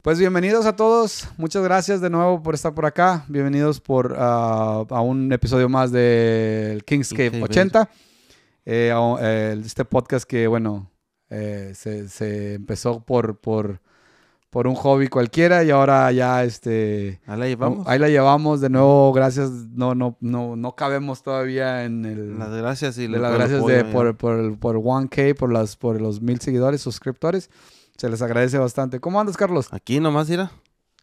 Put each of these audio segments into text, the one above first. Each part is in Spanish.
Pues bienvenidos a todos, muchas gracias de nuevo por estar por acá, bienvenidos por, ah, a un episodio más del Kingscape 80, este podcast que bueno, eh, se, empezó por, por, por un hobby cualquiera y ahora ya este ahí la llevamos, de nuevo gracias no no no no cabemos todavía en el las gracias y las gracias por, por, por, 1K por las por los mil seguidores suscriptores se les agradece bastante. ¿Cómo andas, Carlos? Aquí nomás, mira.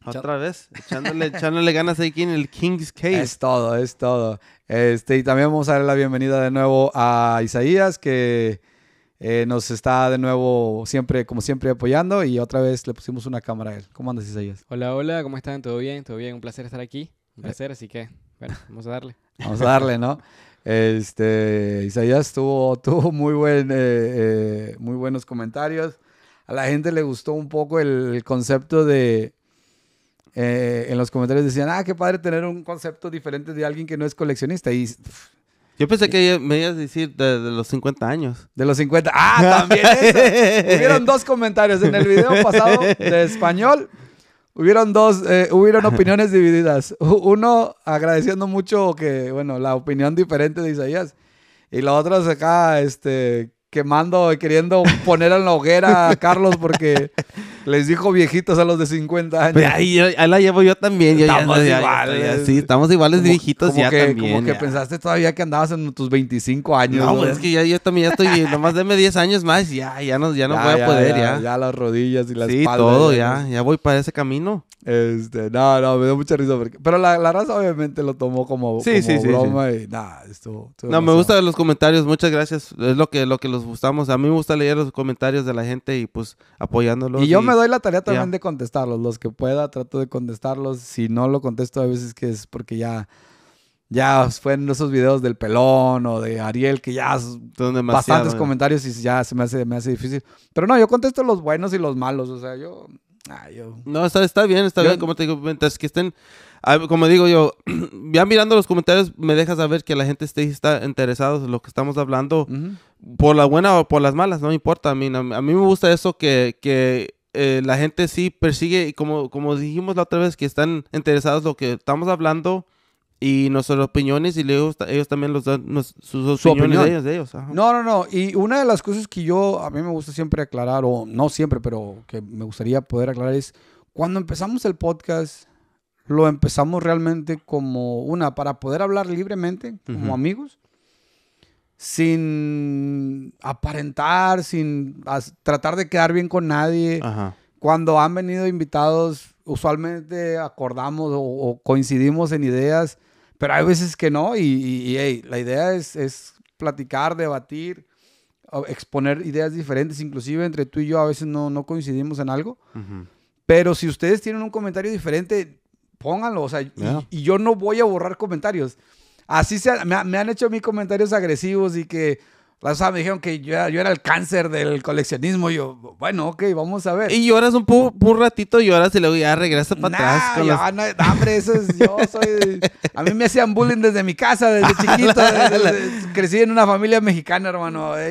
Otra vez, echándole, echándole, ganas aquí en el King's Case. Es todo, es todo. Este, y también vamos a darle la bienvenida de nuevo a Isaías, que eh, nos está de nuevo siempre, como siempre, apoyando. Y otra vez le pusimos una cámara a él. ¿Cómo andas, Isaías? Hola, hola, ¿cómo están? ¿Todo bien? ¿Todo bien? Un placer estar aquí. Un eh. placer, así que, bueno, vamos a darle. Vamos a darle, ¿no? Este, Isaías tuvo, tuvo muy, buen, eh, muy buenos comentarios a la gente le gustó un poco el concepto de... Eh, en los comentarios decían, ah, qué padre tener un concepto diferente de alguien que no es coleccionista. Y yo pensé que me ibas a decir de, los 50 años. De los 50. Ah, también hubieron dos comentarios en el video pasado de español. Hubieron dos, eh, hubieron opiniones divididas. Uno agradeciendo mucho que, bueno, la opinión diferente de Isaías. Y la otra acá, este, quemando y queriendo poner en la hoguera a Carlos porque Les dijo viejitos a los de 50 años. Ahí, la llevo yo también. estamos iguales. sí, estamos iguales viejitos como ya que, pensaste todavía que andabas en tus 25 años. No, pues es que ya yo también ya estoy... nomás deme 10 años más ya, ya no, ya no voy a poder ya, ya. las rodillas y las sí, Sí, todo ya. Ya voy para ese camino. Este, no, no, me dio mucha risa. pero la, raza obviamente lo tomó como, sí, como sí, broma y nada, esto... no, me gustan los comentarios. Muchas gracias. Es lo que, lo que los gustamos. A mí me gusta leer los comentarios de la gente y pues apoyándolos. Y yo me doy la tarea también de contestarlos. Los que pueda, trato de contestarlos. Si no lo contesto, a veces que es porque ya. Ya fueron esos videos del pelón o de Ariel que ya son bastantes eh. comentarios y ya se me hace, me hace difícil. Pero no, yo contesto los buenos y los malos. O sea, yo. Ah, no, está, bien, está bien. Como te digo, mientras que estén. Como digo yo, ya mirando los comentarios, me dejas saber que la gente esté, está interesada en lo que estamos hablando, por la buena o por las malas, no me importa. A mí, a, mí me gusta eso que, que eh, la gente sí persigue, y como, como dijimos la otra vez, que están interesados en lo que estamos hablando y nuestras opiniones y ellos, ellos también los dan sus opiniones de ellos. No, no, no. Y una de las cosas que yo, a mí me gusta siempre aclarar, o no siempre, pero que me gustaría poder aclarar es, cuando empezamos el podcast, lo empezamos realmente como una, para poder hablar libremente, como amigos, sin aparentar, sin tratar de quedar bien con nadie. Cuando han venido invitados, usualmente acordamos o, coincidimos en ideas, pero hay veces que no y, la idea es, platicar, debatir exponer ideas diferentes, inclusive entre tú y yo a veces no, coincidimos en algo. Pero si ustedes tienen un comentario diferente, pónganlo. y, yo no voy a borrar comentarios así se, me, han hecho mis comentarios agresivos y que, o sea, me dijeron que yo era, yo era el cáncer del coleccionismo. Y yo, bueno, ok, vamos a ver. Y lloras un, es un ratito, lloras y luego ya regresas para atrás. no, hombre, eso es, yo soy... A mí me hacían bullying desde mi casa, desde chiquito. crecí en una familia mexicana, hermano.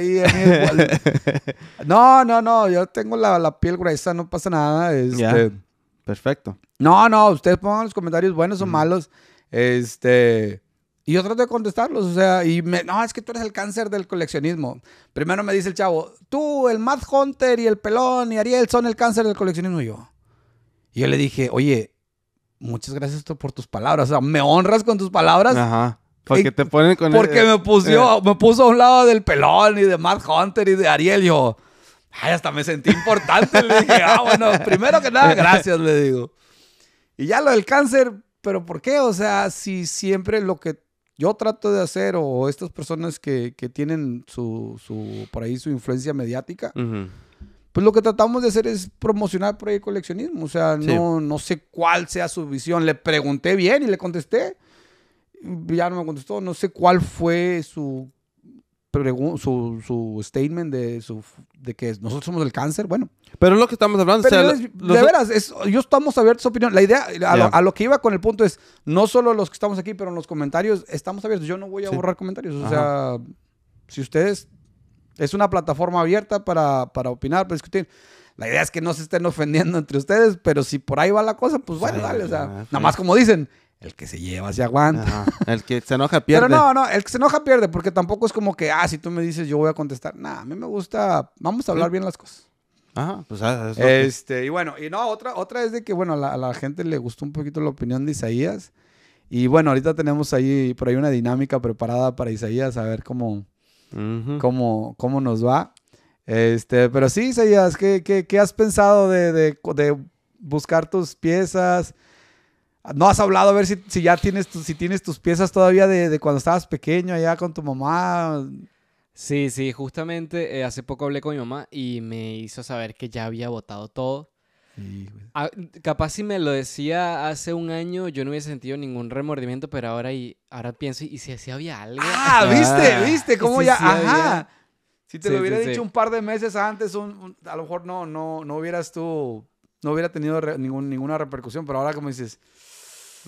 No, no, no, yo tengo la, la piel gruesa, no pasa nada. Este... Perfecto. No, no, ustedes pongan los comentarios buenos o malos. Este, y yo trato de contestarlos, o sea, y me, no, es que tú eres el cáncer del coleccionismo. Primero me dice el chavo, tú, el Mad Hunter y el Pelón y Ariel son el cáncer del coleccionismo. Y yo, y yo le dije, oye, muchas gracias por tus palabras, o sea, me honras con tus palabras. Ajá. Porque te ponen con Porque el, me, eh. me puso a un lado del Pelón y de Mad Hunter y de Ariel. yo, ay, hasta me sentí importante. le dije, ah, bueno, primero que nada, gracias, le digo. Y ya lo del cáncer, pero ¿por qué? O sea, si siempre lo que yo trato de hacer, o estas personas que, que tienen su, su, por ahí su influencia mediática, pues lo que tratamos de hacer es promocionar por ahí el coleccionismo. O sea, no, no sé cuál sea su visión. Le pregunté bien y le contesté. Ya no me contestó. No sé cuál fue su, su, su statement de, su, de que nosotros somos el cáncer. Bueno, pero es lo que estamos hablando. O de veras, es, yo estamos abiertos a opinión. La idea, a, lo, que iba con el punto es, no solo los que estamos aquí, pero en los comentarios estamos abiertos. Yo no voy a borrar comentarios. O sea, si ustedes... Es una plataforma abierta para, para opinar, para discutir. La idea es que no se estén ofendiendo entre ustedes, pero si por ahí va la cosa, pues bueno, dale. O sea, nada más como dicen, el que se lleva se aguanta. El que se enoja pierde. Pero no, no, el que se enoja pierde, porque tampoco es como que, ah, si tú me dices yo voy a contestar. nada a mí me gusta, vamos a hablar bien las cosas. Ajá, pues ah, este, y bueno, y no, otra, otra es de que, bueno, a la, gente le gustó un poquito la opinión de Isaías. Y bueno, ahorita tenemos ahí por ahí una dinámica preparada para Isaías, a ver cómo, cómo, nos va. Este, pero sí, Isaías, ¿qué, qué, qué has pensado de, de, de, buscar tus piezas? ¿No has hablado a ver si, ya tienes, si tienes tus piezas todavía de, de cuando estabas pequeño allá con tu mamá? Sí, sí, justamente eh, hace poco hablé con mi mamá y me hizo saber que ya había votado todo. Ah, capaz si me lo decía hace un año, yo no hubiese sentido ningún remordimiento, pero ahora, y, ahora pienso, ¿y si así había algo? Ah, ah. viste, viste, cómo ya, ajá. Si te lo hubiera dicho un par de meses antes, a lo mejor no, no, no hubieras tú, no hubiera tenido ningún, ninguna repercusión, pero ahora como dices,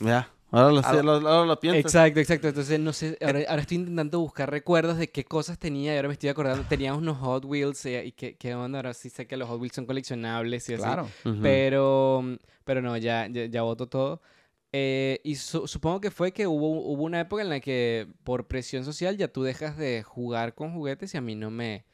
ya. Ahora lo, pienso. Exacto, exacto. Entonces, no sé, eh. ahora, estoy intentando buscar recuerdos de qué cosas tenía y ahora me estoy acordando. Teníamos unos Hot Wheels eh, y, que qué, onda. Ahora sí sé que los Hot Wheels son coleccionables y claro. así. Pero, pero no, ya, ya, voto todo. Eh, y supongo que fue que hubo, una época en la que por presión social ya tú dejas de jugar con juguetes y a mí no me,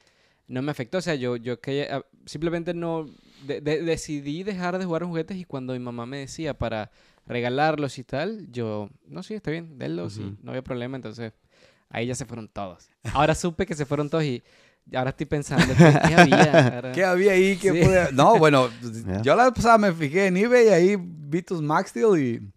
no me afectó. O sea, yo, yo que ah, simplemente no decidí dejar de jugar con juguetes y cuando mi mamá me decía para regalarlos y tal, yo, no, sí, está bien, denlos y no había problema, entonces ahí ya se fueron todos. Ahora supe que se fueron todos y ahora estoy pensando, ¿qué, había? ¿Qué había ahí? ¿Qué No, bueno, yo la pasada me fijé en eBay y ahí vi tus Max Steel y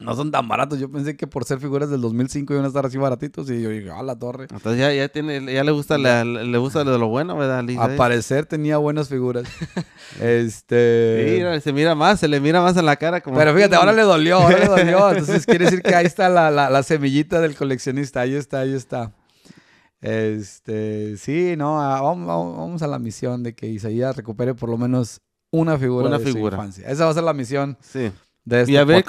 no son tan baratos. Yo pensé que por ser figuras del 2005 iban a estar así baratitos y yo dije, a ah, la torre. Entonces ya, tiene, ya le gusta le gusta lo bueno, ¿verdad? Lisa? A parecer tenía buenas figuras. este... se mira más, se le mira más en la cara. Pero fíjate, ahora le dolió, ahora le dolió. Entonces quiere decir que ahí está la, la, la semillita del coleccionista. Ahí está, ahí está. Este, sí, no, vamos, a la misión de que Isaías recupere por lo menos una figura una de figura. su infancia. Esa va a ser la misión. Sí y a ver,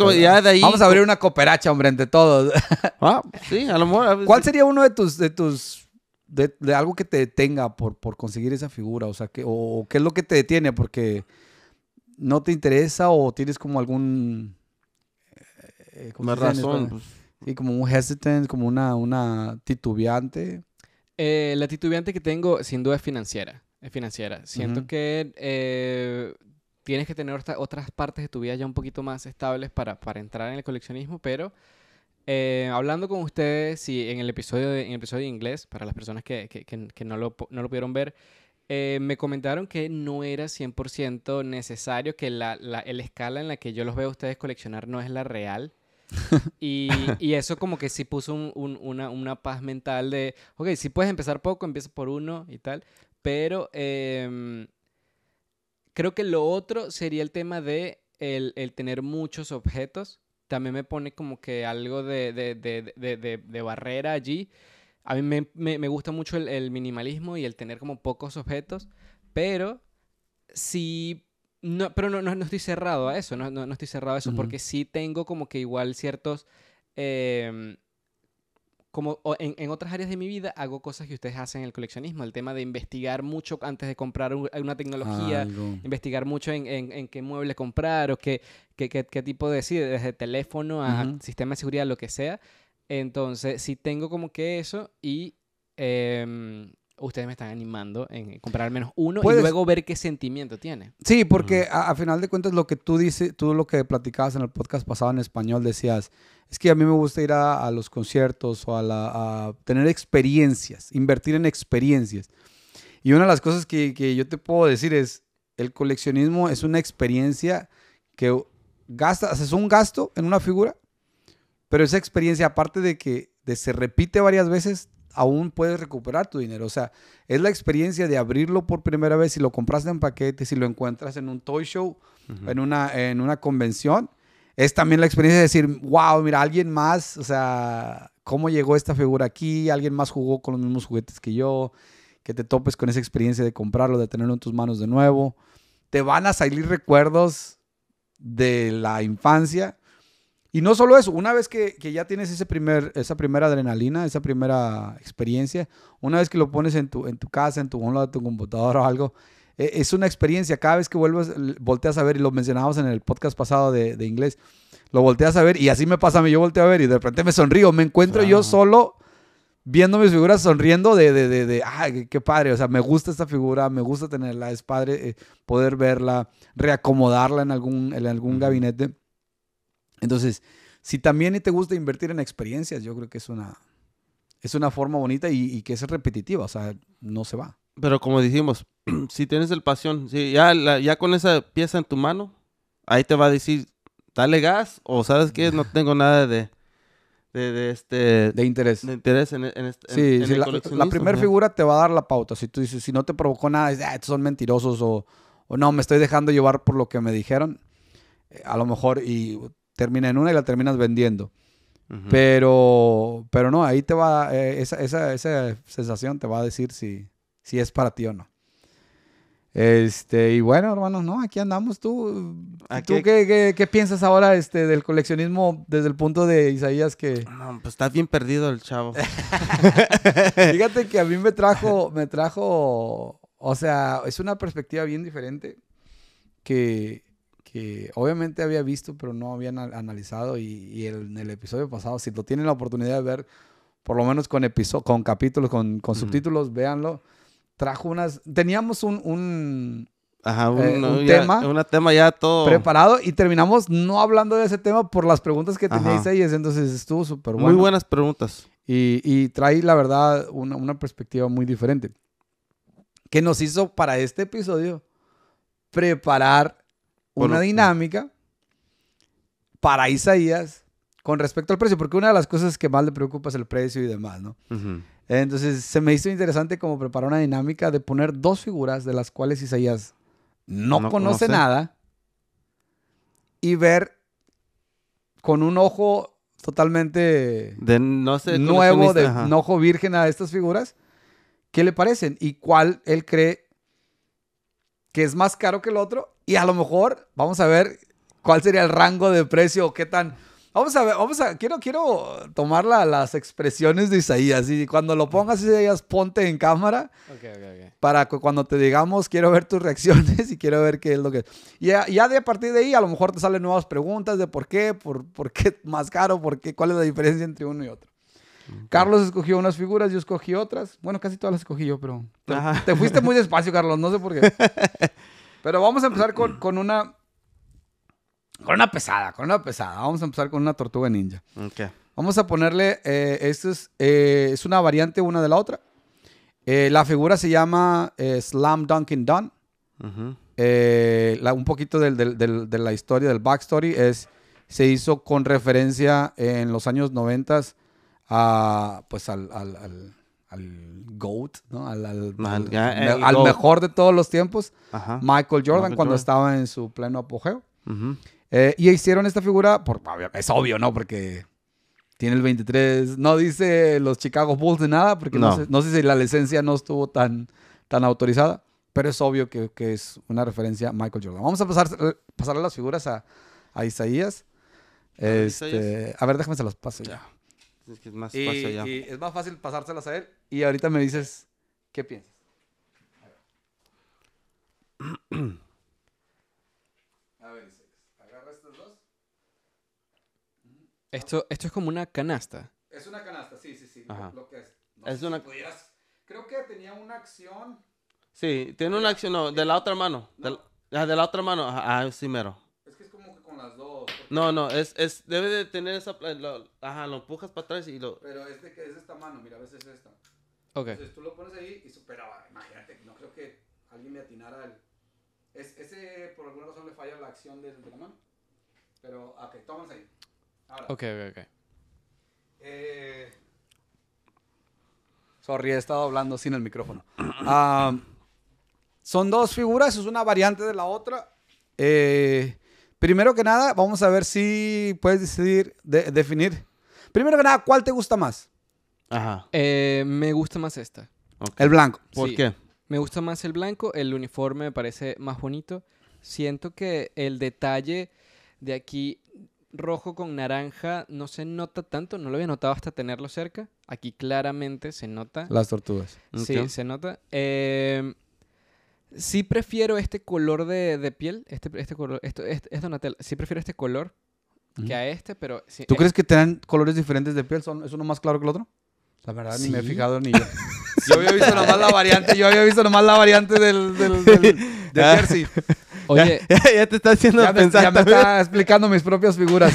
Vamos a abrir una cooperacha, hombre, entre todos. Ah, sí, a lo mejor. ¿Cuál sería uno de tus, de tus, de, algo que te detenga por, conseguir esa figura? O sea, ¿qué es lo que te detiene? Porque no te interesa o tienes como algún... una eh, eh, razón. Pues. Sí, como un hesitant, como una, una titubeante. Eh, la titubeante que tengo, sin duda, es financiera. Es financiera. Siento que tienes que tener otras partes de tu vida ya un poquito más estables para, para entrar en el coleccionismo, pero eh, hablando con ustedes, sí, en el episodio de, en el episodio inglés, para las personas que, que, que, no, lo, no, lo, pudieron ver, eh, me comentaron que no era 100% necesario, que la, la el escala en la que yo los veo a ustedes coleccionar no es la real. y, y, eso como que sí puso un, una, una, paz mental de, ok, si puedes empezar poco, empieza por uno y tal, pero... Em, Creo que lo otro sería el tema de el, tener muchos objetos. También me pone como que algo de, barrera allí. A mí me, gusta mucho el, minimalismo y el tener como pocos objetos, pero sí... No, pero no, no, estoy cerrado a eso, no, no, estoy cerrado a eso, porque sí tengo como que igual ciertos... Em, como en, en, otras áreas de mi vida, hago cosas que ustedes hacen en el coleccionismo. El tema de investigar mucho antes de comprar una tecnología, investigar mucho en, en, qué mueble comprar o qué, qué, qué, tipo de, sí, desde teléfono a sistema de seguridad, lo que sea. Entonces, sí tengo como que eso y em, ustedes me están animando en comprar al menos uno y luego ver qué sentimiento tiene. Sí, porque a, final de cuentas lo que tú dices, tú lo que platicabas en el podcast pasado en español decías, es que a mí me gusta ir a, los conciertos o a, la, tener experiencias, invertir en experiencias. Y una de las cosas que, que yo te puedo decir es, el coleccionismo es una experiencia que gastas, ...es un gasto en una figura, pero esa experiencia, aparte de que de se repite varias veces, aún puedes recuperar tu dinero. O sea, es la experiencia de abrirlo por primera vez, si lo compraste en paquete, si lo encuentras en un toy show, en, una, en una convención. Es también la experiencia de decir, wow, mira, alguien más, o sea, cómo llegó esta figura aquí, alguien más jugó con los mismos juguetes que yo, que te topes con esa experiencia de comprarlo, de tenerlo en tus manos de nuevo. Te van a salir recuerdos de la infancia y no solo eso, una vez que, que, ya tienes ese primer, esa primera adrenalina, esa primera experiencia, una vez que lo pones en tu, en tu casa, en tu lado tu computadora o algo, e, es una experiencia. Cada vez que vuelves, volteas a ver, y lo mencionábamos en el podcast pasado de, inglés, lo volteas a ver y así me pasa a mí, yo volteo a ver y de repente me sonrío, me encuentro yo solo viendo mis figuras sonriendo de, de, de, qué, padre, o sea, me gusta esta figura, me gusta tenerla, es padre eh, poder verla, reacomodarla en algún, en algún gabinete. Entonces, si también te gusta invertir en experiencias, yo creo que es una, es una forma bonita y, que es repetitiva, o sea, no se va. Pero como dijimos, si tienes el pasión, si ya, ya con esa pieza en tu mano, ahí te va a decir, dale gas o sabes que no tengo nada de... De, este de interés interés en, sí, la, primera figura te va a dar la pauta si tú dices, si no te provocó nada ah, son mentirosos o, o, no me estoy dejando llevar por lo que me dijeron eh, a lo mejor y termina en una y la terminas vendiendo. Pero, pero no, ahí te va, eh, esa, esa, esa, sensación te va a decir si, si es para ti o no. Este, y bueno, hermanos, no, aquí andamos tú. ¿Tú qué, piensas ahora este, del coleccionismo desde el punto de Isaías que. No, pues está bien perdido el chavo. Fíjate que a mí me trajo, me trajo, o sea, es una perspectiva bien diferente que que obviamente había visto, pero no habían analizado. Y, en el episodio pasado, si lo tienen la oportunidad de ver, por lo menos con, con capítulos, con, subtítulos, véanlo. Trajo unas. Teníamos un. Eh, tema. Un tema ya todo. Preparado y terminamos no hablando de ese tema por las preguntas que teníais ahí. Entonces estuvo súper bueno. Muy buenas preguntas. Y, trae, la verdad, una, una perspectiva muy diferente. Que nos hizo para este episodio preparar una dinámica para Isaías con respecto al precio, porque una de las cosas que más le preocupa es el precio y demás, ¿no? Entonces se me hizo interesante como preparar una dinámica de poner dos figuras de las cuales Isaías no, conoce, nada y ver con un ojo totalmente de no nuevo, de un ojo virgen a estas figuras, qué le parecen y cuál él cree que es más caro que el otro y a lo mejor vamos a ver cuál sería el rango de precio o qué tan... Vamos a ver, vamos a, quiero, quiero tomar las expresiones de Isaías y cuando lo pongas Isaías, ponte en cámara para que cuando te digamos, quiero ver tus reacciones y quiero ver qué es lo que... Y ya, ya, de a partir de ahí a lo mejor te salen nuevas preguntas de por qué, por, por qué más caro, por qué, cuál es la diferencia entre uno y otro. Carlos escogió unas figuras, yo escogí otras. Bueno, casi todas las escogí yo, pero te, fuiste muy despacio, Carlos, no sé por qué. Pero vamos a empezar con, una. Con una pesada, con una pesada. Vamos a empezar con una tortuga ninja. Okay. Vamos a ponerle. Eh, esto eh, es, una variante una de la otra. Eh, la figura se llama Slam Dunkin' Dun. un poquito de la historia, del backstory, es. Se hizo con referencia en los años 90 a, pues al, al, al, GOAT, ¿no? Al, al, al, mejor de todos los tiempos, Michael Jordan, cuando estaba en su pleno apogeo. Eh, y hicieron esta figura, por, es obvio, ¿no? Porque tiene el 23, no dice los Chicago Bulls de nada, porque no, no, sé, si la licencia no estuvo tan, tan autorizada, pero es obvio que, que es una referencia a Michael Jordan. Vamos a pasar, pasarle las figuras a, a Isaías. a ver, este, déjame se las paso ya. Es más y, fácil allá. es más fácil pasárselas a él. Y ahorita me dices, ¿qué piensas? A ver, agarra estos dos. Esto, esto es como una canasta. Es una canasta, sí, sí, sí. Lo que es. una... Creo que tenía una acción. Sí, tiene una acción, no, de la otra mano. De, la, ah, de, la, otra mano, ah, sí, mero. Es que es como que con las dos. No, no, es, es, debe de tener esa, ajá, lo empujas para atrás y lo... Pero este que es esta mano, mira, a veces es esta. Ok. Entonces tú lo pones ahí y superaba, imagínate, no creo que alguien me atinara el... Es, ese, por alguna razón, le falla la acción de, de la mano. Pero, ok, tómense ahí. Ahora. Ok, ok, ok. Eh... Sorry, he estado hablando sin el micrófono. Ah, son dos figuras, es una variante de la otra. Eh, Primero que nada, vamos a ver si puedes decidir, definir. Primero que nada, ¿cuál te gusta más? Ajá. Eh, me gusta más esta. El blanco. ¿Por qué? Me gusta más el blanco, el uniforme me parece más bonito. Siento que el detalle de aquí rojo con naranja no se nota tanto, no lo había notado hasta tenerlo cerca. Aquí claramente se nota. Las tortugas. Sí, se nota. Eh, Sí prefiero este color de, de piel, este, este color, esto, es Donatella, sí prefiero este color que a este, pero... Sí, ¿Tú eh, crees que tienen colores diferentes de piel? ¿Son, ¿Es uno más claro que el otro? La verdad, ni me he fijado ni yo. yo había visto nomás la variante, yo había visto nomás la variante del, del, jersey. Oye, ya, te está haciendo ya Me, está explicando mis propias figuras.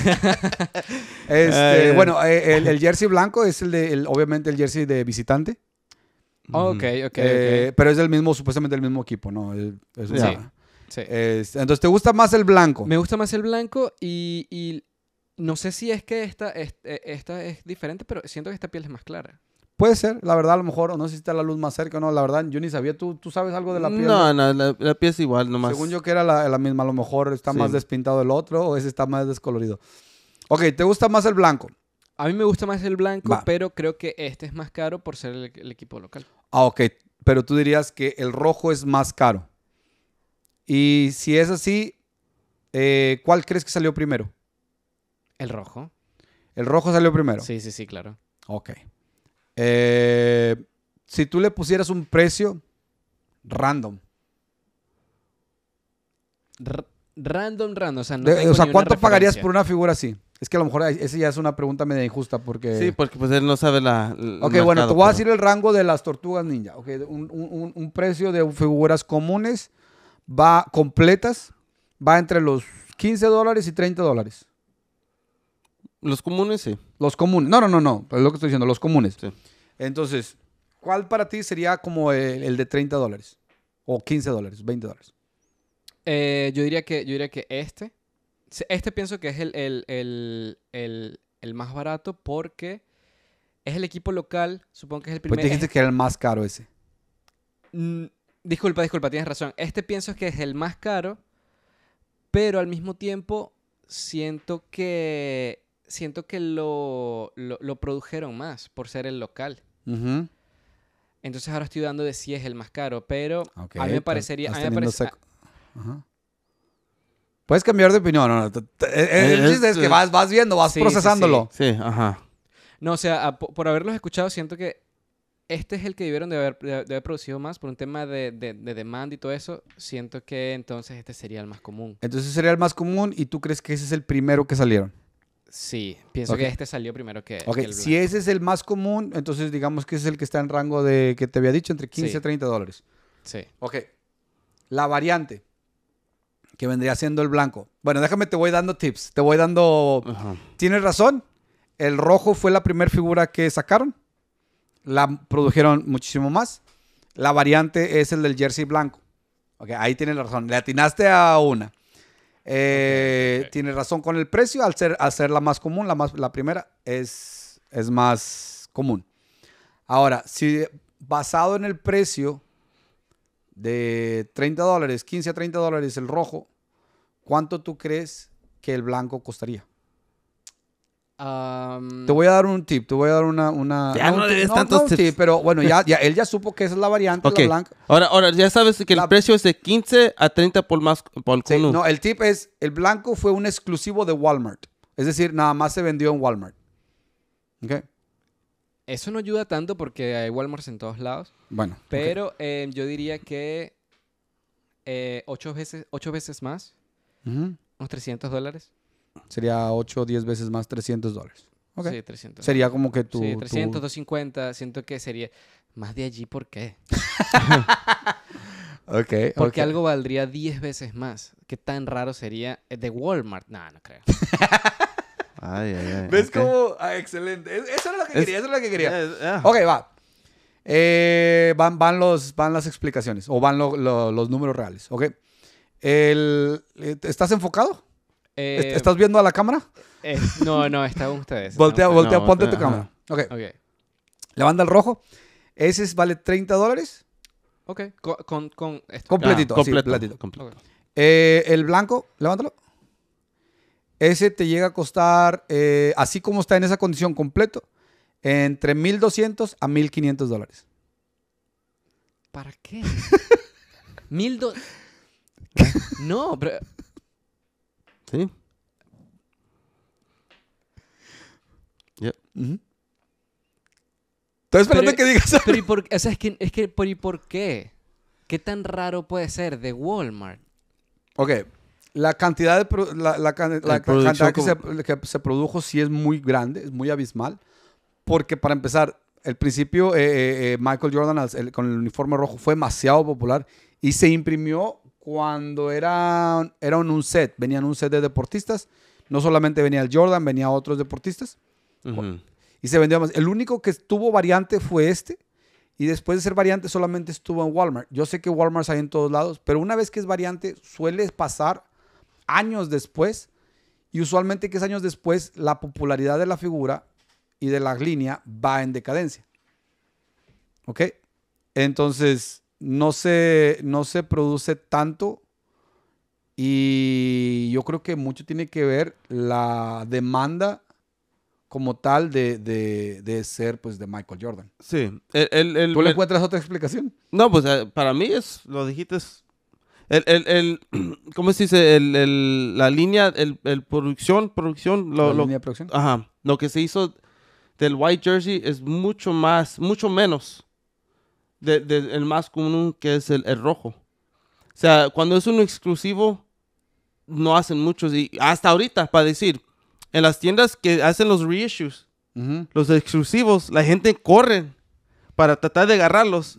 Este, bueno, eh, el, jersey blanco es el de, obviamente, el jersey de visitante ok, ok, eh, Pero es el mismo, supuestamente el mismo equipo, ¿no? Es sí. sí. entonces, ¿te gusta más el blanco? Me gusta más el blanco y, no sé si es que esta, e, esta es diferente, pero siento que esta piel es más clara. Puede ser, la verdad, a lo mejor, o no sé si está la luz más cerca o no, la verdad, yo ni sabía, ¿tú, tú sabes algo de la piel? No, no, la, piel es igual nomás. Según yo que era la, misma, a lo mejor está más despintado el otro o ese está más descolorido. Ok, ¿te gusta más el blanco? A mí me gusta más el blanco, pero creo que este es más caro por ser el equipo local. Ah, ok, pero tú dirías que el rojo es más caro. Y si es así, eh, ¿cuál crees que salió primero? El rojo. El rojo salió primero. Sí, sí, sí, claro. Ok. Eh, si tú le pusieras un precio random. Random, random. O sea, ¿cuánto pagarías por una figura así? Es que a lo mejor esa ya es una pregunta medio injusta porque... Sí, porque pues él no sabe la... ok, bueno, te voy a decir el rango de las tortugas ninja. Okay, un, precio de figuras comunes, va completas, va entre los 15 dólares y 30 dólares. Los comunes, sí. Los comunes. No, no, no, no. Es lo que estoy diciendo, los comunes. Entonces, ¿cuál para ti sería como el, el de 30 dólares? O 15 dólares, 20 dólares. Eh, yo, diría que, yo diría que este. Este pienso que es el, más barato porque es el equipo local. Supongo que es el primero. Pues dijiste que era el más caro ese. Mm, disculpa, disculpa, tienes razón. Este pienso que es el más caro, pero al mismo tiempo siento que. Siento que lo, produjeron más por ser el local. Entonces ahora estoy dudando de si es el más caro, pero a mí me parecería. Puedes cambiar de opinión. es que vas, viendo, vas procesándolo. Sí, ajá. No, o sea, por haberlos escuchado, siento que este es el que debieron de haber, producido más por un tema de, demanda y todo eso. Siento que entonces este sería el más común. Entonces sería el más común y tú crees que ese es el primero que salieron. Sí, pienso que este salió primero que, Si ese es el más común, entonces digamos que es el que está en rango de que te había dicho, entre 15 y 30 dólares. Sí. Ok. La variante que vendría siendo el blanco. Bueno, déjame, te voy dando tips, te voy dando... Tienes razón, el rojo fue la primera figura que sacaron, la produjeron muchísimo más. La variante es el del jersey blanco. Ok, ahí tienes razón, le atinaste a una. Eh, tienes razón con el precio, al ser, la más común, la, más, la primera es, es más común. Ahora, si basado en el precio de 30 dólares, 15 a 30 dólares el rojo, ¿cuánto tú crees que el blanco costaría? te voy a dar un tip, te voy a dar una... ya no, no, tantos tips. pero bueno, ya, él ya supo que esa es la variante, blanca. Ahora, ahora, ya sabes que el precio es de 15 a 30 por más por No, el tip es, el blanco fue un exclusivo de Walmart. Es decir, nada más se vendió en Walmart. ¿Ok? Eso no ayuda tanto porque hay Walmart en todos lados. Bueno. Pero em, yo diría que eh, ocho, veces, veces más, unos 300 dólares. Sería 8 o 10 veces más 300 dólares. Sí, 300. Sería como que tú... Sí, 300, 250, siento que sería... Más de allí, ¿por qué? ok. Porque algo valdría 10 veces más. ¿Qué tan raro sería eh, de Walmart? No, no creo. ¿Ves cómo? Ah, excelente. Eso era lo que quería, eso era ah. lo que quería. Ok, va. Eh, van, van, los, van las explicaciones o van los números reales, El, eh, ¿Estás enfocado? Eh, ¿Estás viendo a la cámara? no, no, está ustedes. voltea, voltea, ponte tu cámara. Ok. okay. levanta rojo. Ese es, vale 30 dólares. Ok. Con, esto. Completito, ah, completo, el blanco, levántalo ese te llega a costar, eh, así como está en esa condición completo, entre 1200 a 1500 dólares. ¿Para qué? Mil No, pero. Sí. Estoy esperando que digas algo. por, o es que, ¿y por qué? ¿Qué tan raro puede ser de Walmart? Ok, la cantidad, de la, cantidad que, se, produjo sí es muy grande, es muy abismal, porque para empezar, el principio eh, eh, eh, Michael Jordan con el uniforme rojo fue demasiado popular y se imprimió cuando era, era un set, venían un set de deportistas, no solamente venía el Jordan, venía otros deportistas. Y se vendió más. El único que tuvo variante fue este. Y después de ser variante solamente estuvo en Walmart. Yo sé que Walmart hay en todos lados, pero una vez que es variante suele pasar años después. Y usualmente que es años después, la popularidad de la figura y de la línea va en decadencia. ¿Ok? Entonces, no se, no se produce tanto y yo creo que mucho tiene que ver la demanda como tal de, de, de ser pues de Michael Jordan. Sí. ¿Tú le encuentras otra explicación? No, pues eh, para mí es, lo dijiste, el, el, el, ¿Cómo se dice? El, el la línea, el, el producción, producción. ¿La línea de producción? Ajá. Lo que se hizo del white jersey es mucho más, mucho menos del el más común que es el, rojo. O sea, cuando es un exclusivo, no hacen muchos. Y hasta ahorita, para decir, en las tiendas que hacen los reissues, los exclusivos, la gente corre para tratar de agarrarlos.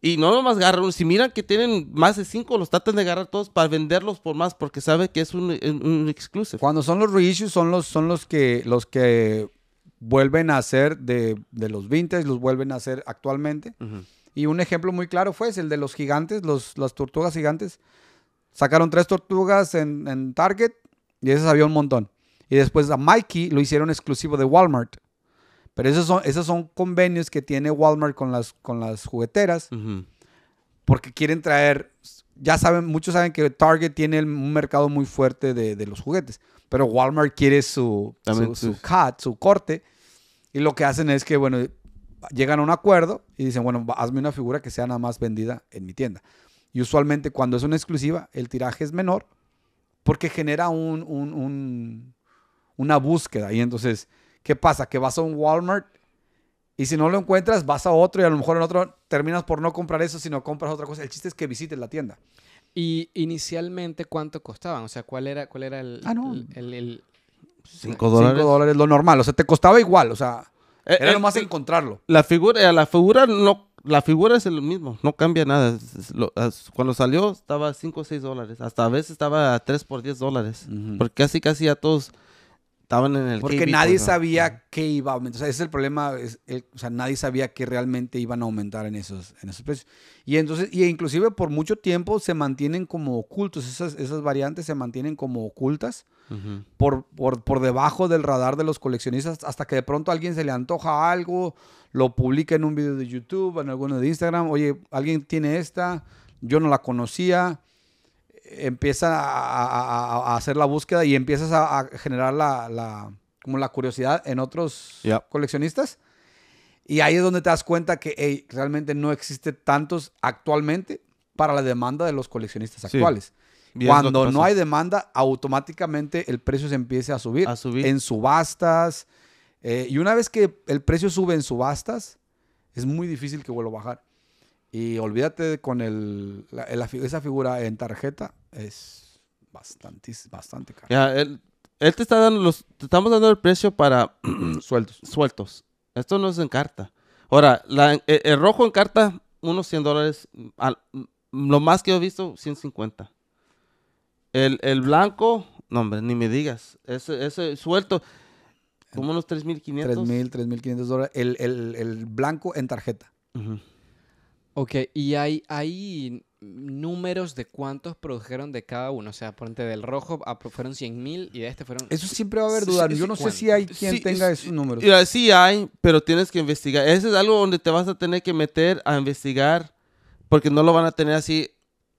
Y no nomás agarran, si miran que tienen más de cinco, los tratan de agarrar todos para venderlos por más, porque sabe que es un, un, exclusive. Cuando son los reissues, son los, son los que los que vuelven a hacer de, los vintage, los vuelven a hacer actualmente. Y un ejemplo muy claro fue el de los gigantes, los, las tortugas gigantes. Sacaron tres tortugas en, en Target y esas había un montón. Y después a Mikey lo hicieron exclusivo de Walmart. Pero esos son, esos son convenios que tiene Walmart con las, con las jugueteras. Porque quieren traer. Ya saben, muchos saben que Target tiene un mercado muy fuerte de, de los juguetes. Pero Walmart quiere su, su, cut, su corte. Y lo que hacen es que, bueno, llegan a un acuerdo y dicen, bueno, hazme una figura que sea nada más vendida en mi tienda. Y usualmente cuando es una exclusiva, el tiraje es menor porque genera un, un, un, una búsqueda. Y entonces ¿Qué pasa? Que vas a un Walmart y si no lo encuentras, vas a otro y a lo mejor en otro terminas por no comprar eso, sino compras otra cosa. El chiste es que visites la tienda. ¿Y inicialmente cuánto costaban? O sea, ¿cuál era, cuál era el... Ah, el, ¿Cinco dólares? Cinco dólares, lo normal. O sea, te costaba igual, o sea... Eh, era eh, lo más eh, encontrarlo. La figura, la figura no, la figura es lo mismo, no cambia nada. cuando salió estaba 5 o 6 dólares, hasta a veces estaba a 3 por 10 dólares, porque casi casi a todos en el Porque nadie pues, sabía que qué iba a aumentar. O sea, ese es el problema. o sea, nadie sabía que realmente iban a aumentar en esos, en esos precios. Y entonces, y inclusive por mucho tiempo se mantienen como ocultos. Esas, esas variantes se mantienen como ocultas por, por, por debajo del radar de los coleccionistas hasta que de pronto a alguien se le antoja algo, lo publica en un video de YouTube, en alguno de Instagram. Oye, alguien tiene esta, yo no la conocía empieza a, hacer la búsqueda y empiezas a, generar la, como la curiosidad en otros coleccionistas. Y ahí es donde te das cuenta que realmente no existe tantos actualmente para la demanda de los coleccionistas actuales. Cuando no hay demanda, automáticamente el precio se empieza a subir, a subir. en subastas. Eh, y una vez que el precio sube en subastas, es muy difícil que vuelva a bajar. Y olvídate con el, la, esa figura en tarjeta, es bastante, bastante caro. Ya, él, te está dando los, te estamos dando el precio para sueltos. sueltos. Esto no es en carta. Ahora, e, el, rojo en carta, unos 100 dólares. lo más que he visto, 150. El, el blanco, no, hombre, ni me digas. Ese, ese suelto, como unos 3.500. 3.000, 3.500 dólares. El, el, blanco en tarjeta. Ok, y hay, hay números de cuántos produjeron de cada uno. O sea, por ponte del rojo a, ah, fueron mil y de este fueron. Eso siempre va a haber dudas. Yo no sé si hay quien tenga esos números. Sí hay, pero tienes que investigar. Eso es algo donde te vas a tener que meter a investigar porque no lo van a tener así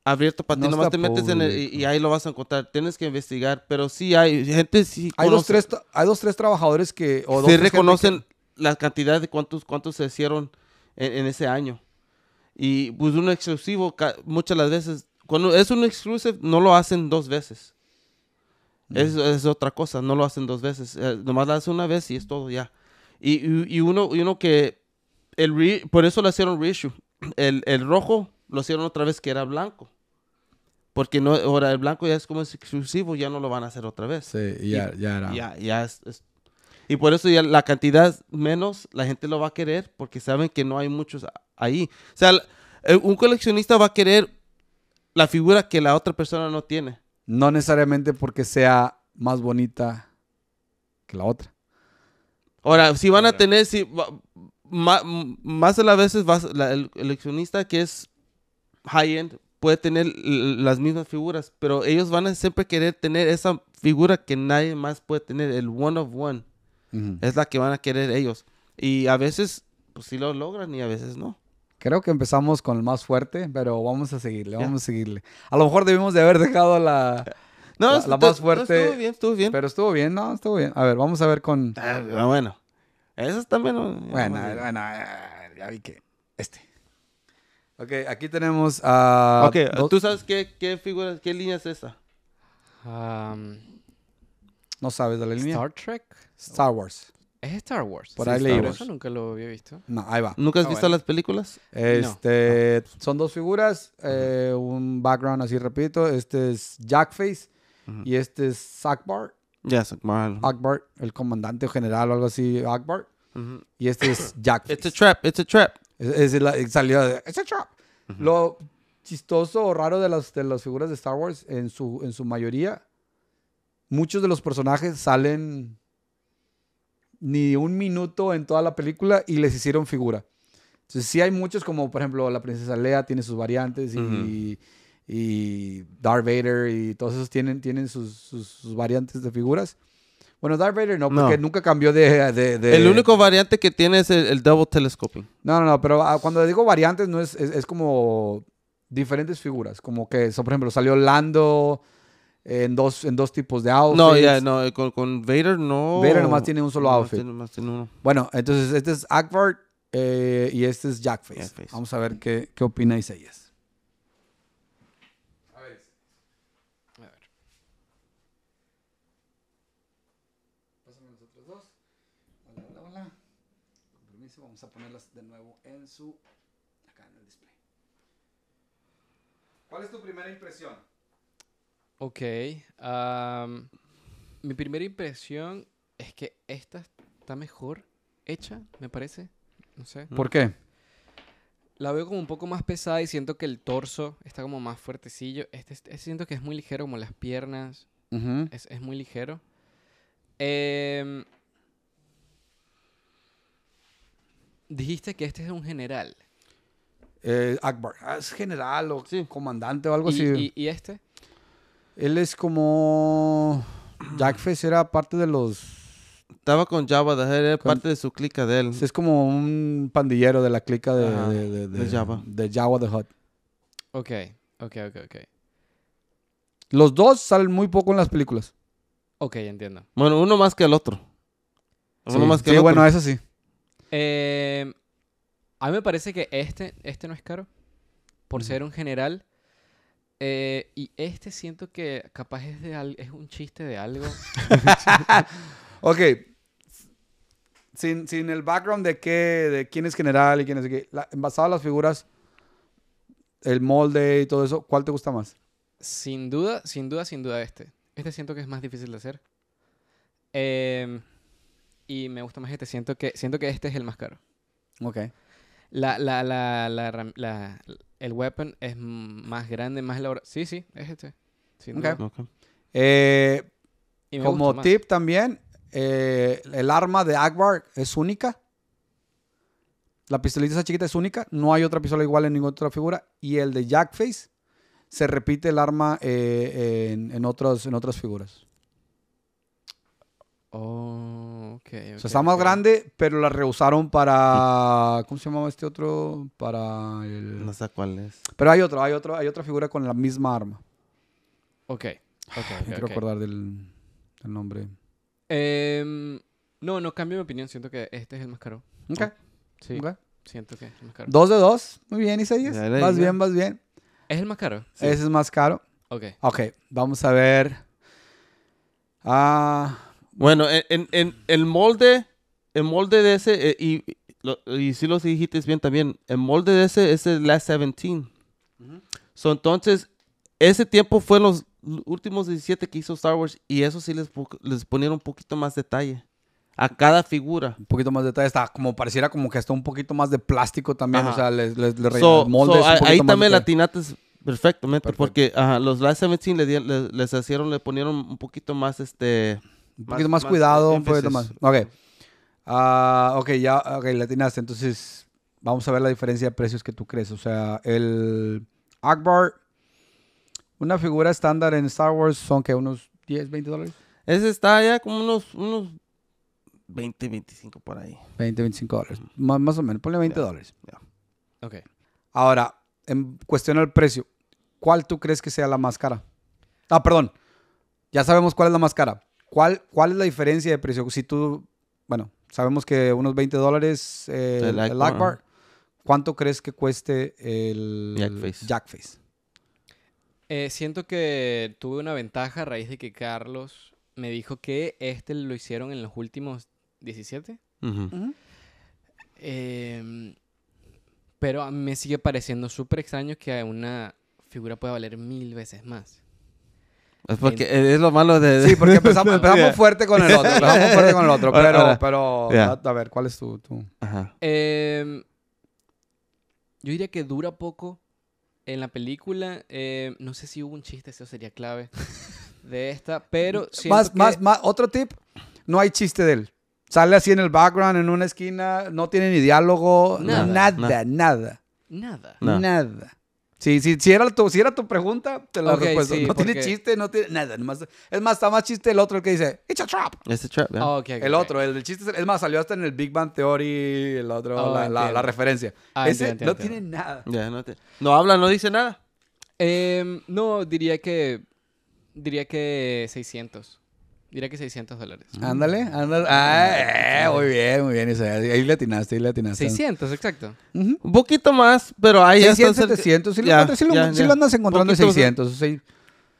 abierto para ti. Nomás te metes y, ahí lo vas a encontrar. Tienes que investigar, pero sí hay gente. Sí hay, dos, tres, hay tres trabajadores que. O reconocen las la cantidad de cuántos, cuántos se hicieron en ese año. Y pues un exclusivo, muchas las veces, cuando es un exclusivo, no lo hacen dos veces. Mm. Es, otra cosa, no lo hacen dos veces. Eh, nomás lo hacen una vez y es todo ya. Y, y, uno, y uno que. El por eso lo hicieron reissue. El, el, rojo lo hicieron otra vez que era blanco. Porque no, ahora el blanco ya es como es exclusivo, ya no lo van a hacer otra vez. Sí, ya, ya era. ya es, y por eso ya la cantidad menos, la gente lo va a querer porque saben que no hay muchos ahí. O sea, eh, un coleccionista va a querer la figura que la otra persona no tiene. No necesariamente porque sea más bonita que la otra. Ahora, si van a tener, más, de las veces el coleccionista que es high-end puede tener las mismas figuras, pero ellos van a siempre querer tener esa figura que nadie más puede tener, el one of one. Es la que van a querer ellos. Y a veces, pues sí lo logran y a veces no. Creo que empezamos con el más fuerte, pero vamos a seguirle, vamos a seguirle. A lo mejor debimos de haber dejado la, la, más fuerte. No, estuvo bien, estuvo bien. Pero estuvo bien, no, estuvo bien. A ver, vamos a ver con. Ah, ah bueno, eso también. Bueno, bueno, eh, ya vi que. Este. Ok, aquí tenemos a. ok, ¿tú sabes qué, qué figura, qué línea es esa? Um, no sabes de la línea. Star Trek. Star Wars. Es Star Wars. Por ahí leí. Eso nunca lo había visto. No, ahí va. ¿Nunca has ah, visto las películas? Este, son dos figuras, eh, un background así, repito. Este es Jackface y este es Ackbar. Ya, yes, Ackbar, el comandante o general o algo así, Ackbar. Y este es Jack. It's a trap, it's a trap. Es, la, salida de, it's a trap. Lo chistoso o raro de las, de las figuras de Star Wars, en su, en su mayoría, muchos de los personajes salen ni un minuto en toda la película y les hicieron figura. Entonces sí hay muchos como por ejemplo la princesa Lea tiene sus variantes y, Darth Vader y todos esos tienen, tienen sus, variantes de figuras. Bueno, Darth Vader no, porque nunca cambió de, El único variante que tiene es el, double telescoping. No, no, no, pero ah, cuando digo variantes no es, como diferentes figuras. Como que, por ejemplo, salió Lando, en dos, en dos tipos de outfits. No, ya, yeah, no, con, con, Vader no. Vader nomás tiene un solo outfit. tiene uno. Bueno, entonces este es Akbar eh, y este es Jackface. Vamos a ver qué, qué opináis ellas. A ver. A ver. Pásame los otros dos. Hola, hola, hola. Con permiso, vamos a ponerlas de nuevo en su. acá en el display. ¿Cuál es tu primera impresión? Ok. mi primera impresión es que esta está mejor hecha, me parece. No sé. ¿Por qué? La veo como un poco más pesada y siento que el torso está como más fuertecillo. Este, este siento que es muy ligero, como las piernas. es, muy ligero. Em, dijiste que este es un general. Eh, Akbar, ah, es general o comandante o algo así. ¿y, ¿Y este? Él es como. Jackface era parte de los. Estaba con Java de era parte de su clica de él. Es como un pandillero de la clica de, de, de, de, Java. De Java the Hutt. Ok, ok, ok, ok. Los dos salen muy poco en las películas. Ok, entiendo. Bueno, uno más que el otro. Uno más que el otro. bueno, eso sí. Eh, a mí me parece que este, este no es caro. Por ser un general eh, y este siento que capaz es, es un chiste de algo. ok. Sin, el background de qué, de quién es general y quién es qué, la, basado en las figuras, el molde y todo eso, ¿cuál te gusta más? Sin duda, sin duda, sin duda este. Este siento que es más difícil de hacer. Em, y me gusta más este. Siento que, siento que este es el más caro. Ok. La, la, la, la, el weapon es más grande, más elaborado. Sí, sí, es este. Eh, como tip también, eh, el arma de Akbar es única. La pistolita esa chiquita es única. No hay otra pistola igual en ninguna otra figura. Y el de Jackface se repite el arma eh, en, otros, en otras figuras. Oh, está más grande, pero la rehusaron para. ¿Cómo se llamaba este otro? Para el. No sé cuál es. Pero hay otro, hay otro, hay otra figura con la misma arma. Ok. no ah, quiero acordar del, nombre. Em, no, no cambio mi opinión. Siento que este es el más caro. Ok. Oh, sí. Siento que es el Dos de dos. Muy bien, Isaías. Más bien, más bien. ¿Es el más caro? Ese es más caro. Ok. Ok, vamos a ver. Ah. Bueno, en, el molde, el molde de ese, eh, y, y, si los dijiste bien también, el molde de ese es el Last 17. so, entonces, ese tiempo fue los últimos 17 que hizo Star Wars y eso sí les, les ponieron un poquito más detalle a cada figura. Un poquito más detalle, está como pareciera como que está un poquito más de plástico también, o sea, les, les, Ahí también latinates perfectamente, porque ajá, los Last 17 les, les, les hicieron, le ponieron un poquito más este un poquito más, cuidado, un poquito más. Ok. Ah, ok, ya, ok, latinaste. Entonces, vamos a ver la diferencia de precios que tú crees. O sea, el Akbar, una figura estándar en Star Wars son que unos 10, 20 dólares. Ese está ya como unos, unos 20, 25 por ahí. 20, 25 dólares. Más, o menos, ponle 20 dólares. Ok. Ahora, en cuestión al precio, ¿cuál tú crees que sea la más cara? Ah, perdón. Ya sabemos cuál es la más cara. ¿Cuál, es la diferencia de precio? Si tú, bueno, sabemos que unos 20 dólares eh, el, el ¿Cuánto crees que cueste el Jackface? Eh, siento que tuve una ventaja a raíz de que Carlos me dijo que este lo hicieron en los últimos 17. Em, pero a mí me sigue pareciendo súper extraño que una figura pueda valer mil veces más. Es porque eh, es lo malo de... Sí, porque empezamos, fuerte con el otro. Empezamos fuerte con el otro. Pero, a, ver, ¿cuál es tu...? Em, yo diría que dura poco en la película. Em, no sé si hubo un chiste, eso sería clave de esta, pero... Más, más, otro tip, no hay chiste de él. Sale así en el background, en una esquina, no tiene ni diálogo, Nada. Nada. nada. nada. Sí, sí, si era tu, si era tu pregunta, te la okay, no tiene chiste, no tiene nada. es más, está más chiste el otro, el que dice, it's a trap. It's a trap, yeah. Oh, el otro, el, chiste, es más, salió hasta en el Big Bang Theory, el otro, oh, la, referencia. Ah, Ese no tiene nada. no, habla, no dice nada. Em, no, diría que, diría que 600. Diría que 600 dólares. Mm. Ándale, ándale. Ah, eh, muy bien, muy bien. Ahí le atinaste, ahí le atinaste. 600, exacto. Un poquito más, pero ahí 600, está 700. Si, lo, lo, andas encontrando en 600.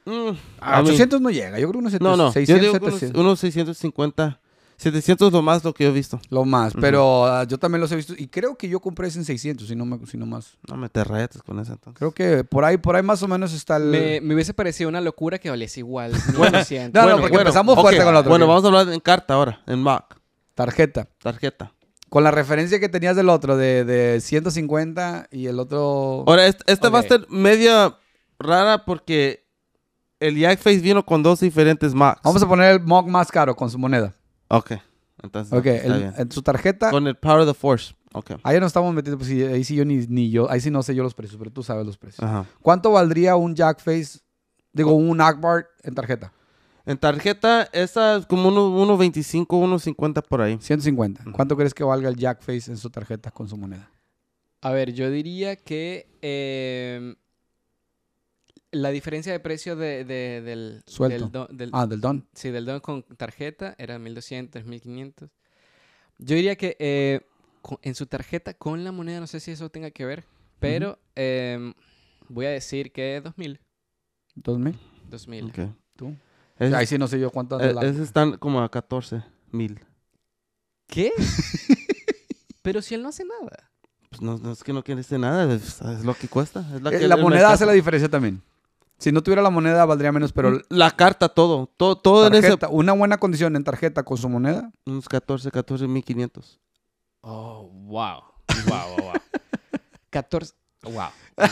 Mm, ah, a 800 no llega. Yo creo que unos 700, no, no. 600, Yo 700. Unos, unos 650. 700 lo más lo que yo he visto. Lo más, pero ah, yo también los he visto. Y creo que yo compré ese en 600, si no, más. No me te retes con eso, entonces. Creo que por ahí, por ahí más o menos está el... Me, hubiese parecido una locura que valiese igual. bueno, no, porque empezamos fuerte con la otra. Bueno, vamos a hablar en carta ahora, en Mac. Tarjeta. Tarjeta. Con la referencia que tenías del otro, de, 150 y el otro... Ahora, esta, este va a ser media rara porque el Face vino con dos diferentes Macs. Vamos a poner el Mac más caro con su moneda. Ok. Entonces, Ok, en su tarjeta. Con el Power of the Force. Okay. Ahí no estamos metiendo, pues ahí sí yo ni, yo, ahí sí no sé yo los precios, pero tú sabes los precios. Ajá. ¿Cuánto valdría un Jackface, digo, un Akbar en tarjeta? En tarjeta, esa es como unos uno 25, por ahí. 150. ¿Cuánto crees que valga el Jackface en su tarjeta con su moneda? A ver, yo diría que eh, la diferencia de precio de, del... Del don, ah, del don. Sí, del don con tarjeta era 1200, 1500. Yo diría que eh, en su tarjeta con la moneda, no sé si eso tenga que ver, pero em, voy a decir que 2000. ¿2000? 2000. ¿Tú? Ahí sí no sé yo cuánto. E, esos están como a 14 mil. ¿Qué? pero si él no hace nada. Pues no, es que no quiere hacer nada, es, lo que cuesta. Eh, que la moneda hace la diferencia también. Si no tuviera la moneda, valdría menos, pero la carta, todo. Todo, en ese... Una buena condición en tarjeta con su moneda. Unos 14, 14, Oh, wow. Wow, wow, wow. 14. Wow.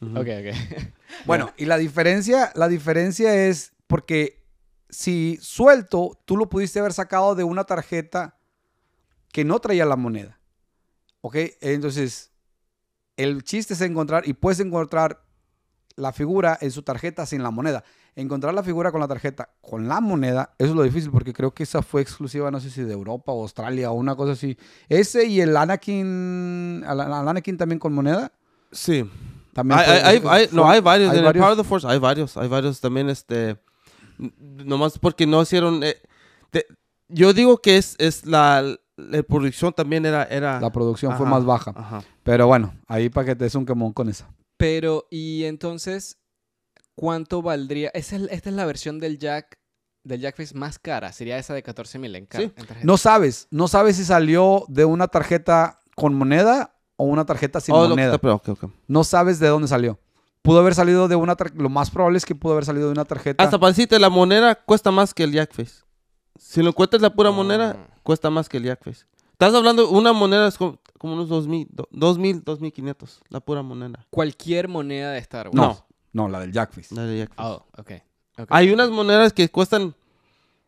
Ok, ok. Bueno, y la diferencia, la diferencia es porque si suelto, tú lo pudiste haber sacado de una tarjeta que no traía la moneda. ¿Ok? Entonces, el chiste es encontrar, y puedes encontrar la figura en su tarjeta sin la moneda. Encontrar la figura con la tarjeta con la moneda, eso es lo difícil porque creo que esa fue exclusiva, no sé si de Europa o Australia o una cosa así. Ese y el Anakin, el, Anakin también con moneda. Sí. También no, hay varios. Force hay varios, hay varios también, este, nomás porque no hicieron, eh, yo digo que es, la, producción también era... era... La producción fue más baja. Pero bueno, ahí para que te des un quemón con esa. Pero, y entonces, ¿cuánto valdría? esta es la versión del Jack del Jackface más cara, sería esa de 14 mil en, sí. No sabes, no sabes si salió de una tarjeta con moneda o una tarjeta sin oh, moneda. No sabes de dónde salió. Pudo haber salido de una tarjeta, lo más probable es que pudo haber salido de una tarjeta. Hasta pancita la moneda cuesta más que el Jackface. Si lo encuentras la pura moneda, mm. cuesta más que el Jackface. Estás hablando, una moneda es como, unos 2000, 2000, 2500, la pura moneda. Cualquier moneda de Star Wars. No, no, la del Jackface. La del Jackface. Oh, okay. ok. Hay unas monedas que cuestan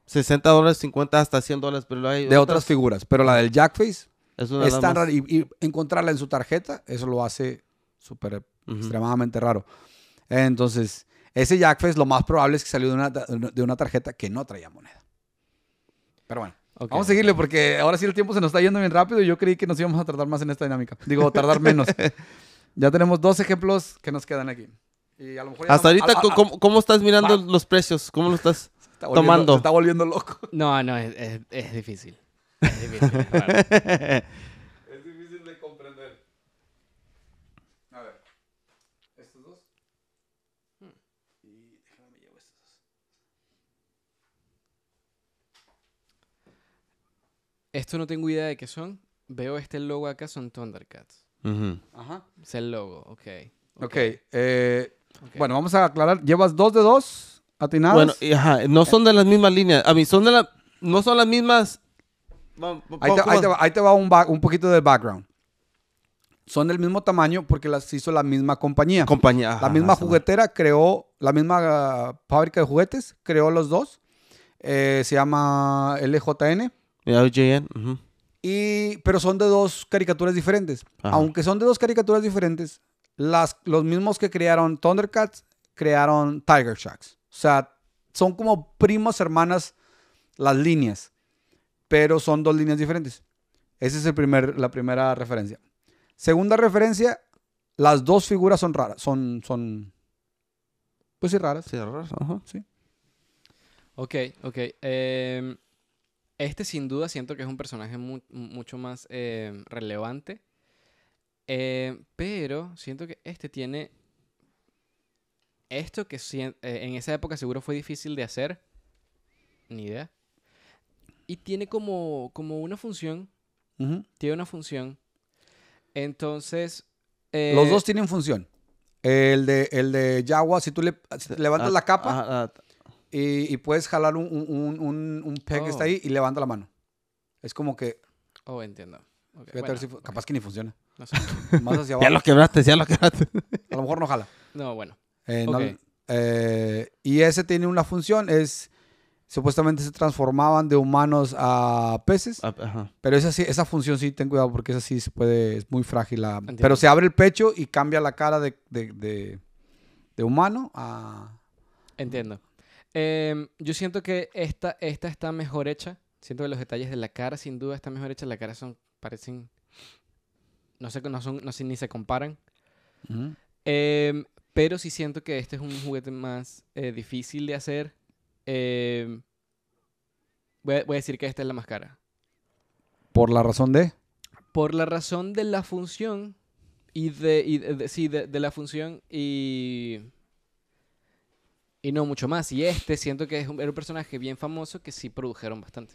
60 dólares, 50 hasta 100 dólares, pero hay. De otras, figuras, pero la del Jackface es, una Y, encontrarla en su tarjeta, eso lo hace súper, extremadamente raro. Entonces, ese Jackface lo más probable es que salió de una, de una tarjeta que no traía moneda. Pero bueno. Vamos a seguirle porque ahora sí el tiempo se nos está yendo bien rápido y yo creí que nos íbamos a tardar más en esta dinámica. Digo, tardar menos. ya tenemos dos ejemplos que nos quedan aquí. Hasta ahorita, ¿cómo, estás mirando los precios? ¿Cómo lo estás tomando? Se está volviendo loco. No, no, es difícil. Es difícil. Esto no tengo idea de qué son. Veo este logo acá, son Thundercats. Ajá. Es el logo, ok. Ok. Eh, okay. Bueno, vamos a aclarar. Llevas dos de dos atinadas. Bueno, ajá, no son de las mismas líneas. A mí, son de la, no son las mismas. Ahí te, va, un, poquito del background son del mismo tamaño porque las hizo la misma compañía. Compañía. la misma juguetera creó, la misma ah, fábrica de juguetes creó los dos. Eh, se llama LJN y, pero son de dos caricaturas diferentes. Aunque son de dos caricaturas diferentes, las, los mismos que crearon Thundercats crearon Tiger Sharks. O sea, son como primos hermanas las líneas, pero son dos líneas diferentes. Esa es el primer, la primera referencia. Segunda referencia, las dos figuras son raras, son, son, pues sí raras. Sí, raras, Sí. Ok, ok. Eh, este sin duda siento que es un personaje mucho más eh, relevante. Eh, pero siento que este tiene... Esto que eh, en, esa época seguro fue difícil de hacer. Ni idea. Y tiene como, como una función. Tiene una función. Entonces... Los dos tienen función. El de, el de si tú le levantas ah, la capa, ah, y, puedes jalar un, un, un, peg que está ahí oh. y levanta la mano. Es como que. Oh, entiendo. Okay. a ver si, Capaz que ni funciona. No sé. Más hacia abajo. ya lo quebraste, ya lo quebraste. a lo mejor no jala. No, bueno. Eh, eh, y ese tiene una función, es supuestamente se transformaban de humanos a peces. Pero esa, esa función sí, ten cuidado porque esa sí puede, es muy frágil. pero se abre el pecho y cambia la cara de, de, de humano a... Entiendo. Em, yo siento que esta, esta está mejor hecha. Siento que los detalles de la cara, sin duda, están mejor hechos. La cara son, parecen, no sé, no son, no sé, ni se comparan. Em, pero sí siento que este es un juguete más eh, difícil de hacer. Em, voy a, decir que esta es la más cara. ¿Por la razón de? Por la razón de la función y de, y sí, de la función y y no mucho más. Y este siento que es un, era un personaje bien famoso que sí produjeron bastante.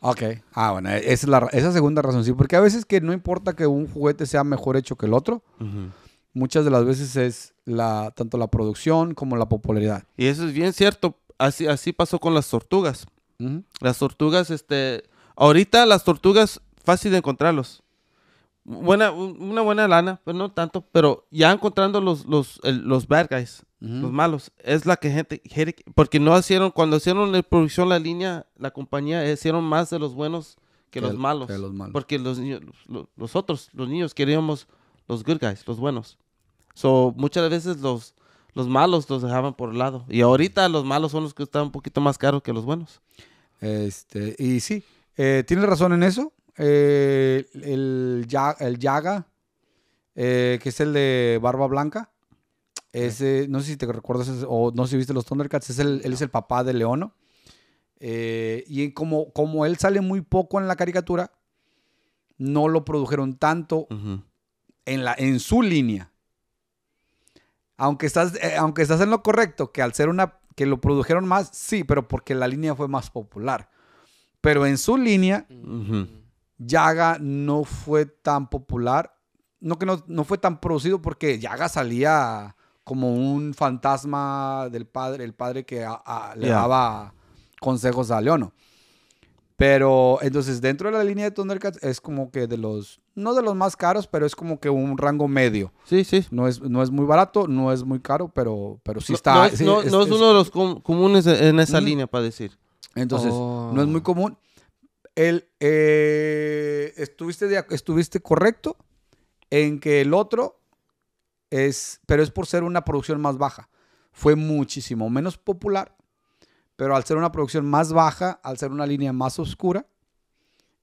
Ok. Ah, bueno, e, esa es la, segunda razón, sí. Porque a veces que no importa que un juguete sea mejor hecho que el otro, muchas de las veces es la, tanto la producción como la popularidad. Y eso es bien cierto. Así, así pasó con las tortugas. Las tortugas, este... Ahorita las tortugas, fácil de encontrarlos buena, una buena lana, pero no tanto, pero ya encontrando los, los, los bad guys, los malos, es la que gente, porque no hicieron, cuando hicieron la producción, la línea, la compañía, hicieron más de los buenos que, los, malos, porque los, los, niños queríamos los good guys, los buenos. So, muchas veces los, los malos los dejaban por el lado. Y ahorita los malos son los que están un poquito más caros que los buenos. Este, y sí, eh, tienes razón en eso. Eh, el, el, Yaga, eh, que es el de Barba Blanca. No sé si te recuerdas o no sé si viste los Thundercats. Es Él es el papá de Leono. Eh, y como, como él sale muy poco en la caricatura, no lo produjeron tanto en, la, en su línea. Aunque estás, aunque estás en lo correcto, que al ser una que lo produjeron más, sí, pero porque la línea fue más popular. Pero en su línea, Yaga no fue tan popular. No que no, fue tan producido porque Yaga salía como un fantasma del padre, el padre que le daba consejos a Leono. Pero entonces dentro de la línea de Thundercats es como que de los, no de los más caros, pero es como que un rango medio. Sí, sí. No es, no es muy barato, no es muy caro, pero, pero sí está. No, es, uno de los comunes en esa línea, para decir. Entonces, no es muy oh. común. Eh, estuviste, correcto en que el otro es, pero es por ser una producción más baja. Fue muchísimo menos popular, pero al ser una producción más baja, al ser una línea más oscura,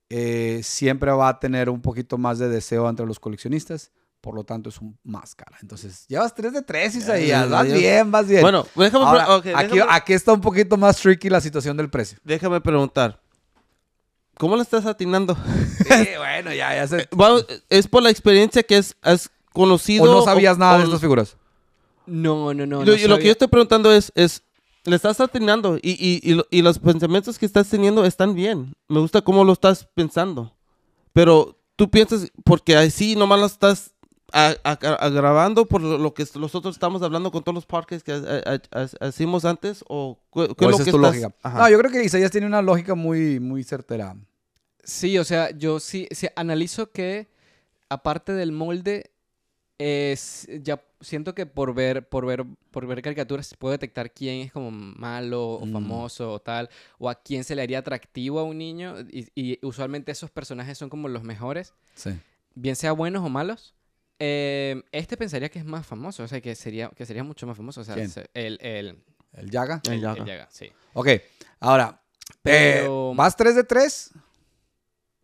eh, siempre va a tener un poquito más de deseo entre los coleccionistas. Por lo tanto, es un más cara. Entonces, llevas 3 de 3, Isaías. Vas bien, vas bien. Bueno, déjame, aquí, está un poquito más tricky la situación del precio. Déjame preguntar. ¿Cómo lo estás atinando? Sí, bueno, ya, ya sé. Eh, es por la experiencia que has conocido. ¿O no sabías nada de estas figuras? No, no, no. Lo, que yo estoy preguntando es, es le estás atinando y, los pensamientos que estás teniendo están bien. Me gusta cómo lo estás pensando. Pero tú piensas, porque así nomás lo estás agravando por lo que nosotros estamos hablando con todos los parques que hicimos antes o qué, es lo tu lógica? No, yo creo que Isaías tiene una lógica muy certera. Sí, o sea, yo sí, se analizo que aparte del molde, es, ya siento que por ver, por ver, por ver caricaturas puede detectar quién es como malo o mm. famoso o tal, o a quién se le haría atractivo a un niño, y, usualmente esos personajes son como los mejores, bien sea buenos o malos. Eh, este pensaría que es más famoso, o sea, que sería, que sería mucho más famoso. O sea, El, el, el, Yaga. El, Yaga. sí. Ok, ahora, eh, Pero... más tres 3 de 3?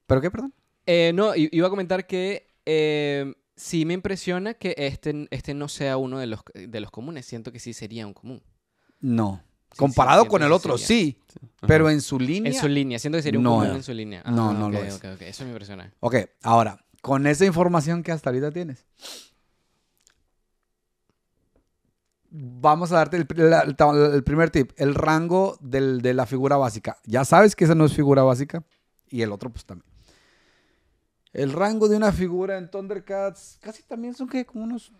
¿Pero qué, perdón? Eh, no, iba a comentar que eh, sí me impresiona que este, este no sea uno de los, eh, de los comunes. Siento que sí sería un común. No. Comparado con el otro, sí. Pero en su línea. En su línea. Siento que sería un común en su línea. no, ah, no, lo es. Okay, Eso me impresiona. Ok, ahora, con esa información que hasta ahorita tienes, vamos a darte el, primer tip: el rango del, de la figura básica. Ya sabes que esa no es figura básica. Y el otro, pues también. El rango de una figura en Thundercats casi también son que como unos.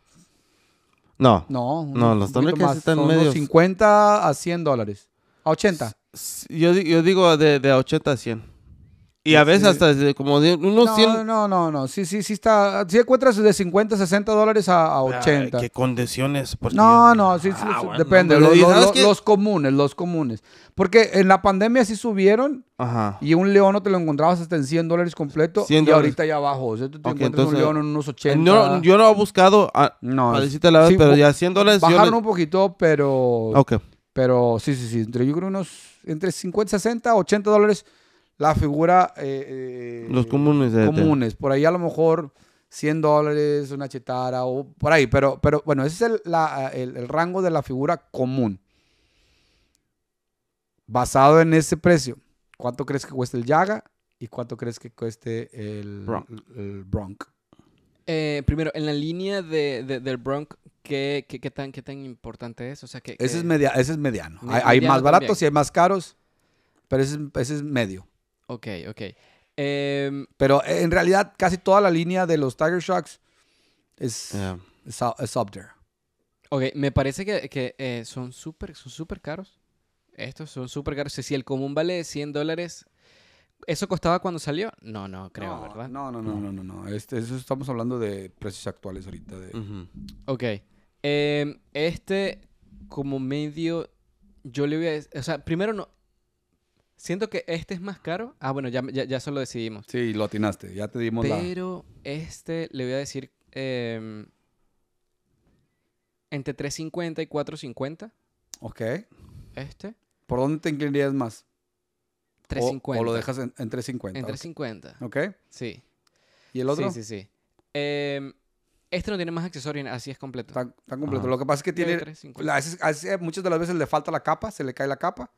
No. No, no los Thundercats están medio. 50 a 100 dólares. A 80. yo, digo de, 80 a 100. Y a veces hasta desde como unos no, 100. No, no, no, sí, sí, sí está. Sí encuentras de 50, 60 dólares a, 80. Ah, ¿Qué condiciones? Porque no, no, sí, sí ah, depende. los, comunes, los comunes. Porque en la pandemia sí subieron Ajá. y un león no te lo encontrabas hasta en 100 dólares completo 100 y ahorita ya abajo. O sea, tú te encuentras un león en unos 80. yo no he buscado, no, a decirte la verdad, pero ya 100 dólares. Bajaron un poquito, pero... Ok. Pero sí, sí, sí. Entre, yo creo unos entre 50, 60, 80 dólares la figura... Eh, eh, Los comunes. De eh, comunes. Por ahí a lo mejor 100 dólares, una chetara o por ahí. Pero, pero bueno, ese es el, la, el, rango de la figura común. Basado en ese precio, ¿cuánto crees que cueste el Yaga? ¿Y cuánto crees que cueste el Bronc? El primero, en la línea de, del Bronc, ¿qué, qué, tan, ¿qué tan importante es? O sea, que, ese, es media, ese es mediano. hay, más baratos y hay más caros, pero ese es medio. Ok, ok. Em, Pero eh, en realidad casi toda la línea de los Tiger Shocks es, up there. Ok, me parece que, eh, son súper son super caros. Estos son súper caros. Si el común vale 100 dólares, ¿eso costaba cuando salió? No, no, creo, ¿verdad? No, no, no, no, no. no. Este, estamos hablando de precios actuales ahorita. De... Ok. Em, este, como medio, yo le voy a o sea, primero no, Siento que este es más caro. Ah, bueno, ya, ya, ya eso lo decidimos. Sí, lo atinaste, ya te dimos la... Pero este le voy a decir em, entre 3.50 y 4.50. Ok. Este. ¿Por dónde te inclinarías más? 3.50. O, lo dejas en, en 3.50. En 3.50. ok. Sí. ¿Y el otro? Sí, sí, sí. Em, este no tiene más accesorios, así es completo. Tan, completo. Lo que pasa es que tiene. muchas de las veces le falta la capa, se le cae la capa.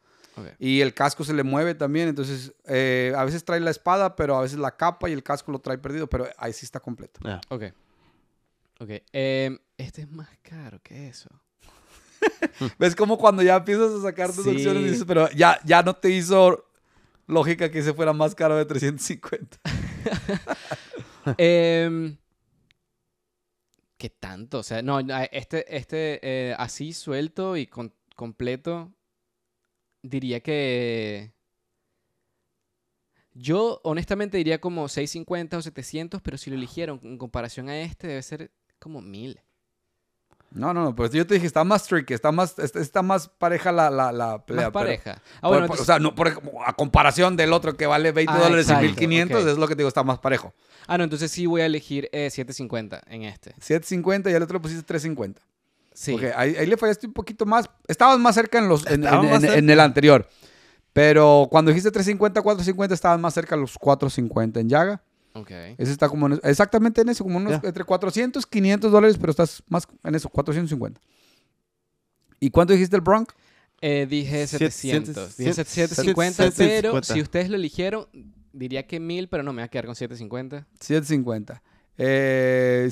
Y el casco se le mueve también, entonces eh, a veces trae la espada, pero a veces la capa y el casco lo trae perdido, pero ahí sí está completo. Ok. Em, este es más caro que eso. ¿Ves cómo cuando ya empiezas a sacar tus opciones dices, pero ya, ya no te hizo lógica que se fuera más caro de 350? Em, ¿Qué tanto? O sea, no, este, este eh, así suelto y completo diría que... Yo honestamente diría como 650 o 700, pero si lo eligieron en comparación a este debe ser como 1000. No, no, no, pues yo te dije, está más tricky, está más, está más pareja la, la, la pelea. Más pareja. Ah, o sea, a comparación del otro que vale 20 ah, dólares y 1500, es lo que te digo, está más parejo. Ah, no, entonces sí voy a elegir 750 eh, en este. 750 y al otro le pusiste 350. Porque ahí, le fallaste un poquito más. Estabas más cerca en, los, en, el anterior. Pero cuando dijiste 350, 450, estabas más cerca los 450 en Llaga. Ok. Ese está como exactamente en ese como entre 400, 500 dólares, pero estás más en eso, 450. ¿Y cuánto dijiste el Bronx? Eh, dije 700. dije 750, 750, pero si ustedes lo eligieron, diría que 1000, pero no me voy a quedar con 750. 750. Eh,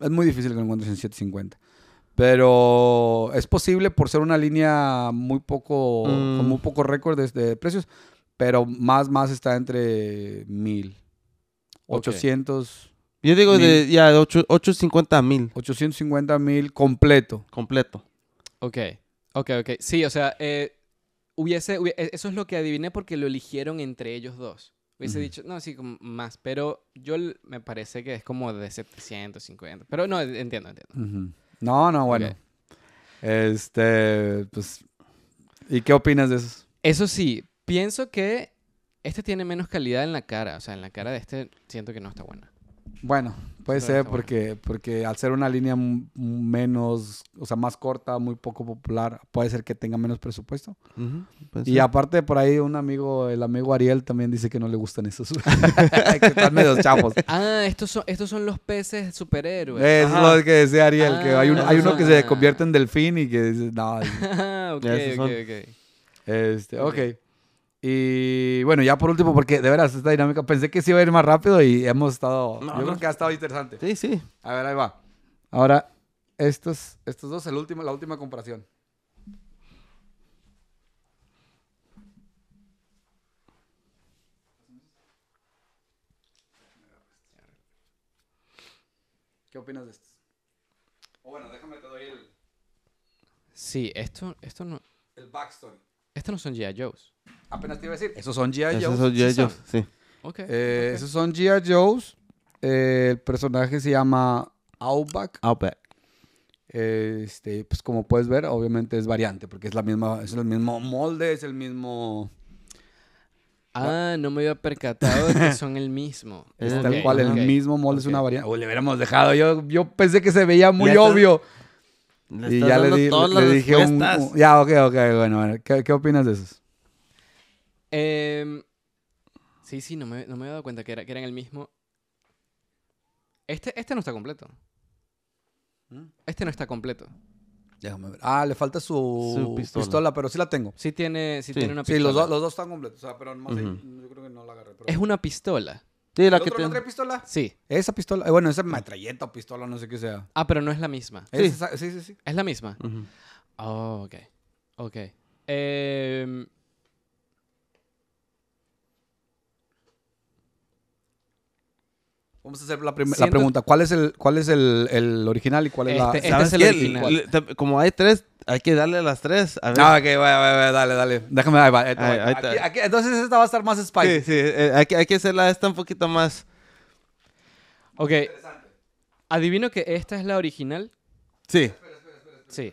es muy difícil que lo encuentres en 750. Pero es posible por ser una línea muy poco, con muy mm. poco récord de, precios. Pero más, más está entre 1000. 800. Yo digo de, ya, de 8, 850 mil. 850 mil completo. Completo. Ok, ok, ok. Sí, o sea, eh, hubiese, e, eso es lo que adiviné porque lo eligieron entre ellos dos. Hubiese dicho, no, sí, más, pero yo me parece que es como de 750. Pero no, entiendo, entiendo. No, no, bueno. Este, pues, ¿y qué opinas de eso? Eso sí, pienso que este tiene menos calidad en la cara. O sea, en la cara de este siento que no está buena. Bueno, Puede ser porque, porque al ser una línea menos, o sea, más corta, muy poco popular, puede ser que tenga menos presupuesto. y aparte por ahí un amigo, el amigo Ariel también dice que no le gustan esos. que están medio Ah, estos son, estos son los peces superhéroes. Es lo que decía Ariel, que hay, ah, uno que se ah. convierte en delfín y que dice, no. ok, ok, ok. Este, ok. okay. Y bueno, ya por último, porque de veras esta dinámica pensé que se iba a ir más rápido y hemos estado. yo creo que ha estado interesante. Sí, sí. A ver, ahí va. Ahora, estos, estos dos, el último, la última comparación. ¿Qué opinas de estos? bueno, déjame te doy el. Sí, esto, esto no. El backstory. Estos no son G.I. Joe's. Apenas te iba a decir, esos son G.I. Joe's. Eh, esos son G.I. Joe's, sí. Esos son G.I. Joe's. el personaje se llama Outback. Outback. este, pues como puedes ver, obviamente es variante, porque es la misma, es el mismo molde, es el mismo. Ah, no me había percatado de que son el mismo. tal cual, el mismo molde es una variante. O le hubiéramos dejado, yo, yo pensé que se veía muy obvio. y ya le, di, le dije Ya, ok, ok, bueno, bueno. ¿qué, ¿qué, opinas de esos? Eh, sí, sí, no me, no me había dado cuenta que, era, que eran el mismo. Este, este no está completo. ¿Mm? Este no está completo. Déjame ver. Ah, le falta su, pistola. pero sí la tengo. Sí tiene, sí tiene una Sí, pistola. los, los dos están completos. O sea, pero nomás yo creo que no la agarré. Es una pistola. Sí, la ¿El otro no pistola? Sí. Esa pistola. Eh, bueno, esa metralleta o pistola, no sé qué sea. Ah, pero no es la misma. Sí. sí, sí, Es la misma. Oh, ok. Ok. Eh. Vamos a hacer la, la pregunta. ¿Cuál es el, cuál es el, el original y cuál es la...? Este, este es el original. como hay tres, hay que darle las tres. A ver. Ah, ok, va, dale, dale. Déjame, ahí entonces esta va a estar más spicy. Sí, sí. Eh, hay, que, hay que hacerla esta un poquito más... Ok. Adivino que esta es la original. Sí. Espera, espera, espera, sí.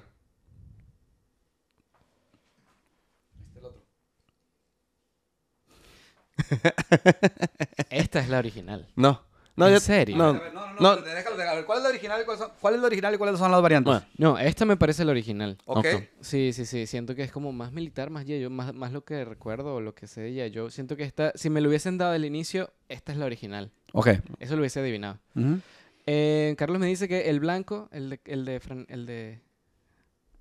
Esta es la original. No. No, ¿En serio? No, no, no, ¿Cuál es la original y cuáles son, cuál es son las variantes? Ah, no, esta me parece el original. Sí, sí, sí. Siento que es como más militar, más yo más, más lo que recuerdo o lo que sé de Siento que esta, si me lo hubiesen dado al inicio, esta es la original. Ok. Eso lo hubiese adivinado. Eh, Carlos me dice que el blanco, el de, el de, el de,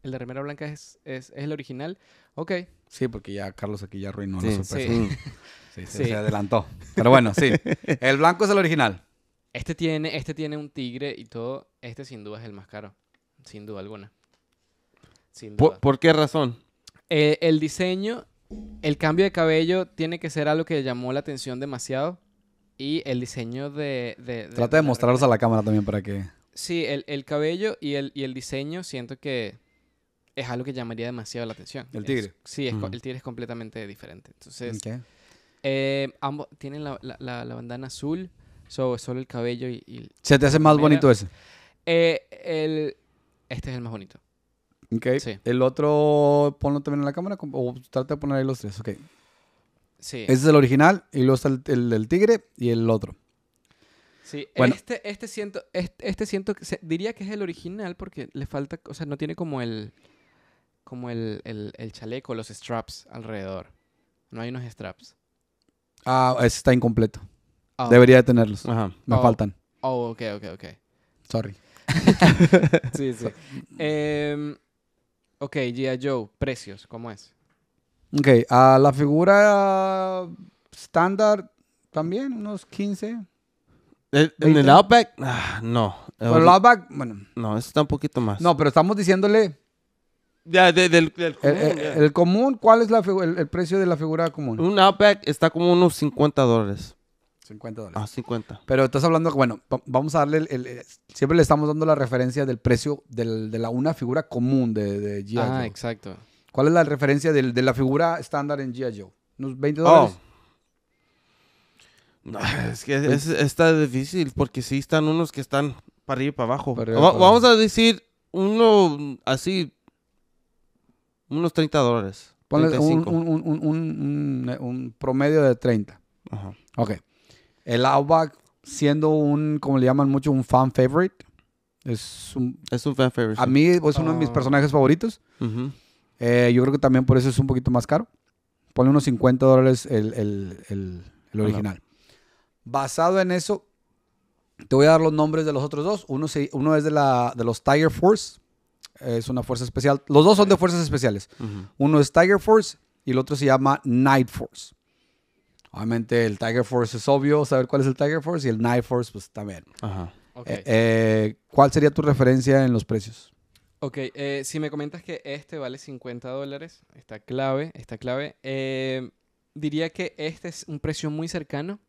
el de remera blanca es, es, es, el original. Ok. Sí, porque ya Carlos aquí ya arruinó sí, sí. sí, se adelantó. Pero bueno, sí. El blanco es el original. Este tiene, este tiene un tigre y todo. Este sin duda es el más caro. Sin duda alguna. ¿Por, qué razón? Eh, el diseño, el cambio de cabello tiene que ser algo que llamó la atención demasiado. Y el diseño de... Trata de, mostrarlos a la cámara también para que... Sí, el, cabello y el, y el diseño siento que es algo que llamaría demasiado la atención. ¿El tigre? sí, es, el tigre es completamente diferente. Entonces, eh, ambos tienen la, la, la, bandana azul, so, solo el cabello y, ¿Se te hace más bonito ese? Eh, el, este es el más bonito. Ok. El otro, ponlo también en la cámara o trata de poner ahí los tres, ok. Sí. Ese es el original y luego está el, del tigre y el otro. Sí, este, este siento, este, siento diría que es el original porque le falta, o sea, no tiene como el, como el, el chaleco, los straps alrededor. No hay unos straps. Ah, ese está incompleto. Oh. Debería de tenerlos. Me oh. faltan. Oh, ok, ok, ok. Sorry. sí, sí. Em, ok, G.I. Joe, precios, ¿cómo es? Ok, la figura estándar también, unos 15. ¿En el Outback? Ah, no. ¿En el Outback, bueno. No, está un poquito más. No, pero estamos diciéndole del, eh, eh, el, común, ¿cuál es el, precio de la figura común? Un Outback está como unos 50 dólares. 50 dólares. Ah, 50. Pero estás hablando, bueno, vamos a darle, el, siempre le estamos dando la referencia del precio de la una figura común de, de G.I. Ah, exacto. ¿Cuál es la referencia de la figura estándar en G.I. Joe? ¿Unos 20 dólares? Oh. No, es que está difícil porque sí están unos que están para arriba y para abajo. vamos a decir uno así unos 30 dólares. un, promedio de 30. Ok. El Outback, siendo un, como le llaman mucho, un fan favorite. Es un, fan favorite. A mí es uno de mis ah. personajes favoritos. Eh, yo creo que también por eso es un poquito más caro. Ponle unos 50 dólares el, original. Basado en eso, te voy a dar los nombres de los otros dos. Uno, uno es de, la, de los Tiger Force es una fuerza especial. Los dos son de fuerzas especiales. Uno es Tiger Force y el otro se llama Night Force. Obviamente el Tiger Force es obvio saber cuál es el Tiger Force y el Night Force pues también. Ajá. Eh, eh, ¿Cuál sería tu referencia en los precios? Ok, eh, si me comentas que este vale 50 dólares, está clave, está clave. diría que este es un precio muy cercano,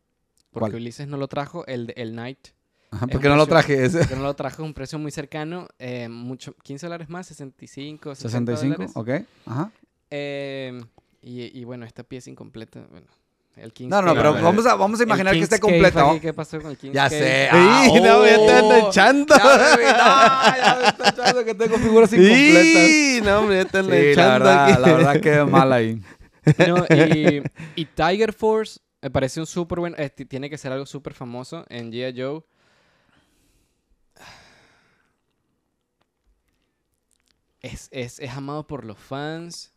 porque Ulises no lo trajo, el, el Night porque no lo traje ese. Porque no lo traje, un precio muy cercano, eh, mucho, 15 dólares más, 65, 65, ok, ajá. Eh, y, bueno, esta pieza incompleta, bueno. El 15. no, no, pero vamos a, vamos a imaginar que esté completa. ¿Qué pasó con el 15? Ya sé. sí, ah, oh. no, ya me están echando. Ya, no, ya me están echando que tengo figuras incompletas. Sí, no, me estén echando. La verdad, aquí. la verdad que mal ahí. No, y, Tiger Force me parece un súper bueno. Este, tiene que ser algo súper famoso en G.I. Joe. Es, amado por los fans.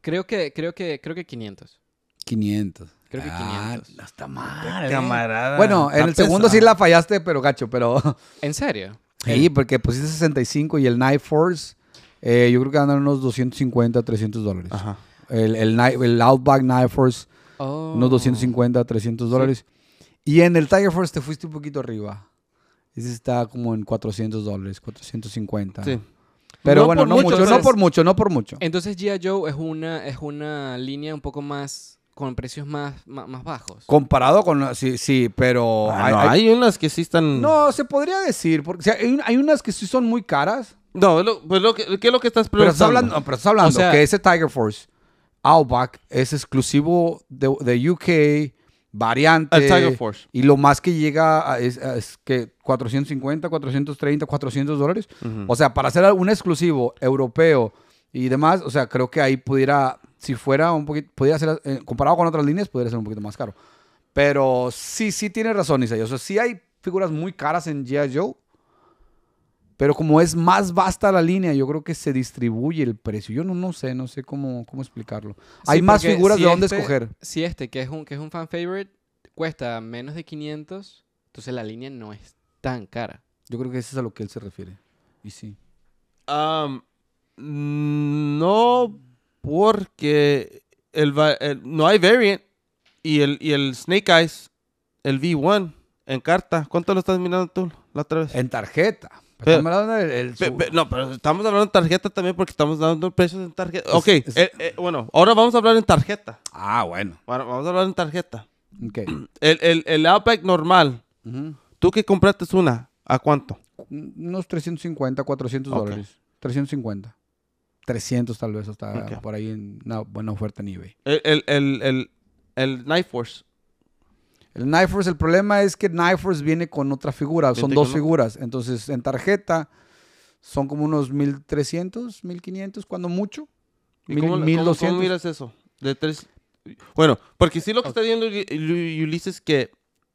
Creo que, creo que, 500. 500. Creo que 500. Ah, eh. Bueno, en el segundo sí la fallaste, pero gacho, pero. ¿En serio? Sí, eh. porque pusiste 65 y el Knife Force, eh, yo creo que andan unos 250, 300 dólares. El, Outback Knife Force, oh. unos 250, 300 dólares. Y en el Tiger Force te fuiste un poquito arriba. Ese está como en 400 dólares, 450. Sí. Pero bueno, no mucho, no por mucho, no por mucho. Entonces G.I. Joe es una, es una línea un poco más con precios más, más, bajos. Comparado con... Sí, sí pero... Ah, hay, no, hay, unas que sí están... No, se podría decir, porque hay, unas que sí son muy caras. No, pues lo que, ¿qué es lo que estás preguntando? Pero estás hablando, que ese Tiger Force Outback es exclusivo de, de UK variante. Y lo más que llega es, que 450, 430, 400 dólares. O sea, para hacer un exclusivo europeo y demás, o sea, creo que ahí pudiera, si fuera un poquito, pudiera ser, eh, comparado con otras líneas, Podría ser un poquito más caro. Pero sí, sí tiene razón, Isaiah. O sea, sí hay figuras muy caras en G.I. Joe pero como es más vasta la línea, yo creo que se distribuye el precio. Yo no, no sé, no sé cómo, cómo explicarlo. Hay más figuras de dónde este escoger. Si este, que es, un, que es un fan favorite, cuesta menos de 500, entonces la línea no es tan cara. Yo creo que eso es a lo que él se refiere. Y sí. no, porque el, el, no hay variant y el, y el Snake Eyes, el V1 en carta. ¿Cuánto lo estás mirando tú la otra vez? En tarjeta no, pero estamos hablando de tarjeta también porque estamos dando precios en tarjeta. Ok, eh, eh, bueno, ahora vamos a hablar en tarjeta. Ah, bueno. Bueno, vamos a hablar en tarjeta. Ok. El, el, Outback normal, tú que compraste una, ¿a cuánto? Unos 350, 400 dólares. 350. 300 tal vez hasta por ahí en una buena oferta en eBay. El, el, el el Knife Force, el problema es que Knife Force viene con otra figura, son dos figuras. Entonces, en tarjeta son como unos 1300, 1500, cuando mucho. 1200. miras eso? De tres. Bueno, porque sí lo que está diciendo Ulises que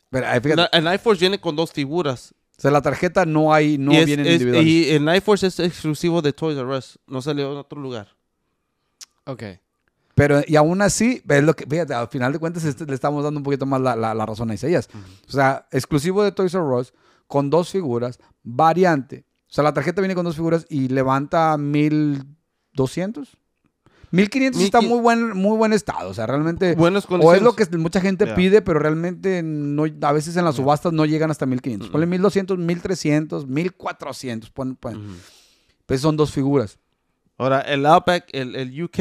Pero, el Knife Force viene con dos figuras. O sea, la tarjeta no hay, no viene Y el Knife Force es exclusivo de Toys R Us, no salió en otro lugar. Ok. Pero, y aún así, es lo que, fíjate, al final de cuentas este, le estamos dando un poquito más la, la, la razón a Isaías. O sea, exclusivo de Toys R Us, con dos figuras, variante. O sea, la tarjeta viene con dos figuras y levanta 1200. 1500 está muy buen, muy buen estado. O sea, realmente. Buenas o es lo que mucha gente pide, pero realmente no, a veces en las subastas no llegan hasta 1500. Mm Ponle 1200, 1300, 1400. Pon, Pues son dos figuras. Ahora, el Outback, el, el UK,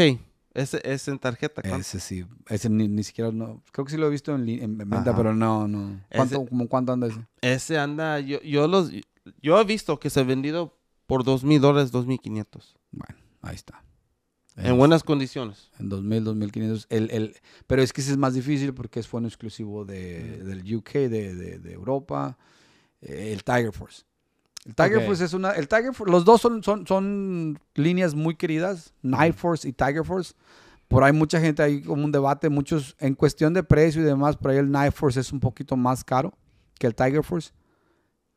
ese es en tarjeta. Ese sí. Ese ni, siquiera. No, creo que sí lo he visto en, venta, pero no, no. ¿Cuánto, como, ¿Cuánto anda ese? Ese anda. Yo, yo, los, yo he visto que se ha vendido por dos mil dólares, dos mil quinientos. Bueno, ahí está. En, buenas condiciones. En 2000, 2500. El, el, pero es que ese es más difícil porque es fondo exclusivo de, del UK, de, de, de Europa. El Tiger Force. El Tiger Force es una. El Tiger los dos son, son, son líneas muy queridas, Knife Force y Tiger Force. Por ahí mucha gente, hay como un debate, muchos, en cuestión de precio y demás, por ahí el Knife Force es un poquito más caro que el Tiger Force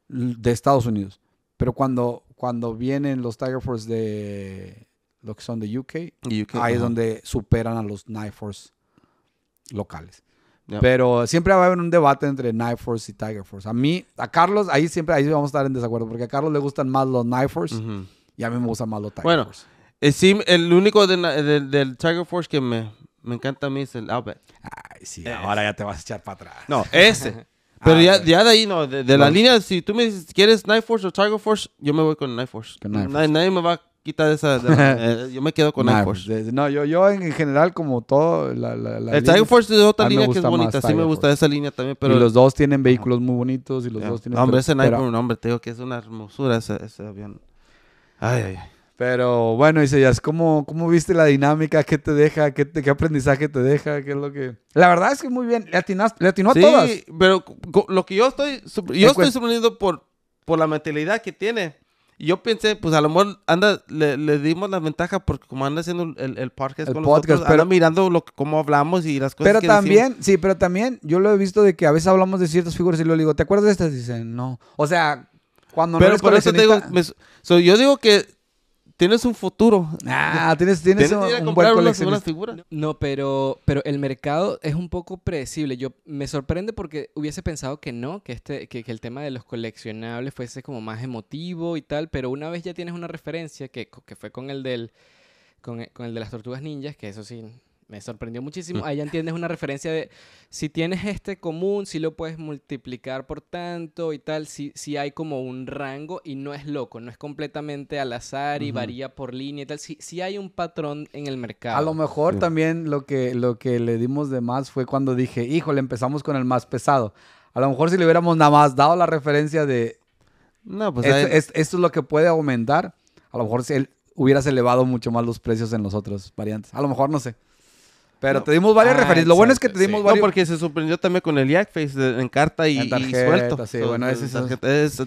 de Estados Unidos. Pero cuando, cuando vienen los Tiger Force de lo que son de UK, ahí es donde superan a los Knife Force locales. Pero siempre va a haber un debate entre Knife Force y Tiger Force. A mí, a Carlos, ahí siempre ahí vamos a estar en desacuerdo, porque a Carlos le gustan más los Knife Force y a mí me gustan más los Tiger bueno, Force. Bueno, eh, el único del Tiger Force que me, encanta a mí es el Outback. Ay, sí, ahora ya te vas a echar para atrás. No, ese. Ah, Pero ya, de ahí, no, de, la línea, si tú me dices, ¿quieres Knife Force o Tiger Force? Yo me voy con Knife Force. Nadie, me va quita esa. yo me quedo con Air Force. Pues, no, yo, yo en general, como todo. el Tiger Force es otra línea que es bonita. Sí, me gusta esa línea también. Pero... Y los dos tienen vehículos muy bonitos y los dos tienen. hombre, ese Air hombre, te digo que es una hermosura ese, avión. Ay, ay, ay. Pero bueno, Isaías, ¿cómo, ¿cómo viste la dinámica? ¿Qué te deja? ¿Qué, ¿Qué, aprendizaje te deja? ¿Qué es lo que...? La verdad es que muy bien, le, atinaste le atinó a todas. pero lo que yo estoy... Yo estoy sorprendido por, por la mentalidad que tiene yo pensé, pues a lo mejor anda, le, le dimos la ventaja porque como anda haciendo el, el podcast con podcast, pero, mirando lo, cómo hablamos y las cosas Pero también, sí, pero también yo lo he visto de que a veces hablamos de ciertas figuras y luego digo, ¿te acuerdas de estas? Dicen, no. O sea, cuando pero no por eso digo, yo digo que tienes un futuro. Ah, tienes, tienes, un, buen No, pero, pero el mercado es un poco predecible. Yo me sorprende porque hubiese pensado que no, que este, que, el tema de los coleccionables fuese como más emotivo y tal, pero una vez ya tienes una referencia que, que fue con el del, con, con el de las tortugas ninjas, que eso sí, me sorprendió muchísimo. Mm. Ahí entiendes una referencia de si tienes este común, si lo puedes multiplicar por tanto y tal, si, si hay como un rango y no es loco, no es completamente al azar y varía por línea y tal, si, si, hay un patrón en el mercado. A lo mejor también lo que, lo que le dimos de más fue cuando dije, híjole, empezamos con el más pesado. A lo mejor si le hubiéramos nada más dado la referencia de... No, pues... Esto, es, lo que puede aumentar. A lo mejor si hubieras elevado mucho más los precios en los otros variantes. A lo mejor no sé. Pero te dimos varias ah, referencias. Lo bueno es que te dimos varias. No, porque se sorprendió también con el Jackface Face en carta y, en tarjeta, Sí, bueno,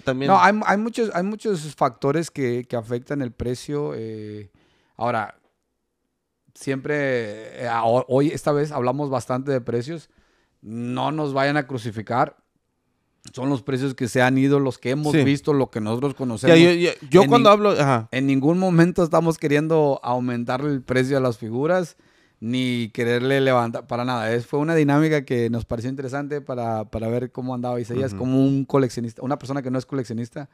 también. No, hay, hay, muchos, hay muchos factores que, que afectan el precio. Eh, ahora, siempre, eh, hoy, esta vez hablamos bastante de precios. No nos vayan a crucificar son los precios que se han ido, los que hemos visto, lo que nosotros conocemos. yo, cuando hablo, en ningún momento estamos queriendo aumentar el precio de las figuras ni quererle levantar, para nada. Es, fue una dinámica que nos pareció interesante para, ver cómo andaba Isaías, como un coleccionista, una persona que no es coleccionista.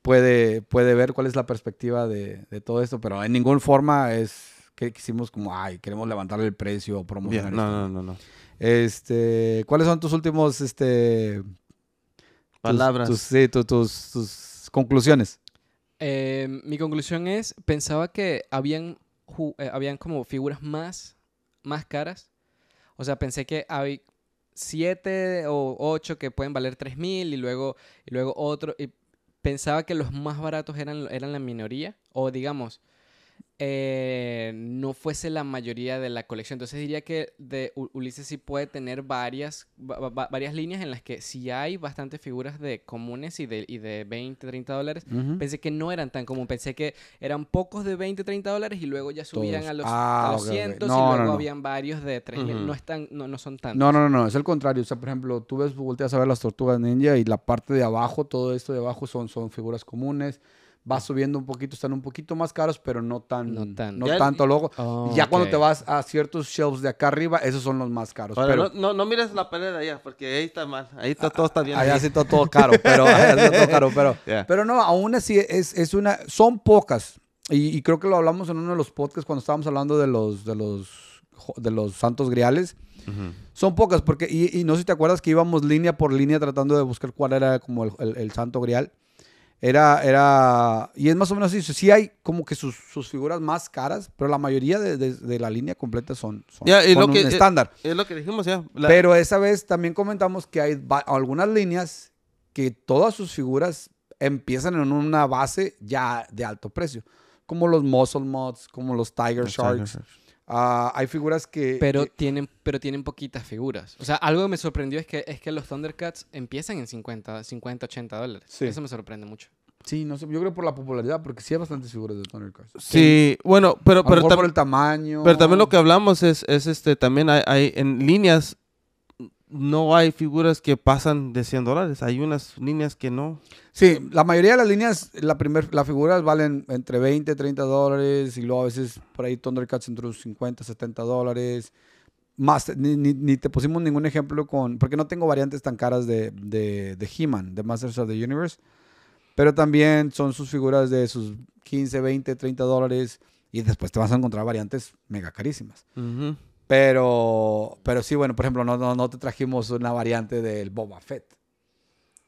Puede, puede ver cuál es la perspectiva de, todo esto, pero en ninguna forma es que quisimos como, ay, queremos levantarle el precio o promocionar. no, no, no, no. Este, ¿cuáles son tus últimos, este, palabras? Tus, sí, tus, conclusiones. Eh, mi conclusión es, pensaba que habían eh, habían como figuras más, más caras. O sea, pensé que hay siete o ocho que pueden valer 3.000 y luego, y luego otro. Y pensaba que los más baratos eran, eran la minoría. O digamos, eh, no fuese la mayoría de la colección. Entonces diría que de Ulises sí puede tener varias, varias líneas en las que sí hay bastantes figuras de comunes y de, y 20, 30 dólares. Pensé que no eran tan comunes, pensé que eran pocos de 20, 30 dólares y luego ya subían a los, 200 ah, y luego habían varios de 3 no, están, no, no son tantos. No, no, no, es el contrario. O sea, por ejemplo, tú ves, volteas a ver las tortugas ninja y la parte de abajo, todo esto de abajo son, son figuras comunes va subiendo un poquito, están un poquito más caros, pero no tan, no, tanto luego. ya cuando te vas a ciertos shelves de acá arriba, esos son los más caros. Pero, No, no, mires la pared allá, porque ahí está mal, ahí está ah, todo está bien. Allá sí está todo caro, pero caro, pero, pero no, aún así es, es una, son pocas. Y, creo que lo hablamos en uno de los podcasts cuando estábamos hablando de los, de los, de los santos griales. Son pocas, porque, y, no sé si te acuerdas que íbamos línea por línea tratando de buscar cuál era como el, el santo grial. Era, era, y es más o menos así. Sí hay como que sus, figuras más caras, pero la mayoría de, la línea completa son, eh, estándar. Es, lo que dijimos ya. Pero esa vez también comentamos que hay algunas líneas que todas sus figuras empiezan en una base ya de alto precio. Como los Muscle Mods, como los Tiger Sharks. Ah, hay figuras que... Pero, eh, Tienen, pero tienen poquitas figuras. O sea, algo que me sorprendió es que, es que los Thundercats empiezan en 50, 50 80 dólares. Eso me sorprende mucho. Sí, no sé, yo creo por la popularidad, porque sí hay bastantes figuras de Thundercats. Sí, bueno, pero... pero, también por el tamaño. Pero también lo que hablamos es, este, también hay, hay en líneas no hay figuras que pasan de 100 dólares. Hay unas líneas que no. Sí, la mayoría de las líneas, la primer, las figuras valen entre 20, 30 dólares y luego a veces por ahí Thundercats entre los 50, 70 dólares. Más, ni, ni, te pusimos ningún ejemplo con, porque no tengo variantes tan caras de, de, de He-Man, de Masters of the Universe. Pero también son sus figuras de sus 15, 20, 30 dólares y después te vas a encontrar variantes mega carísimas. Ajá. Pero, pero sí, bueno, por ejemplo, no, no, no te trajimos una variante del Boba Fett.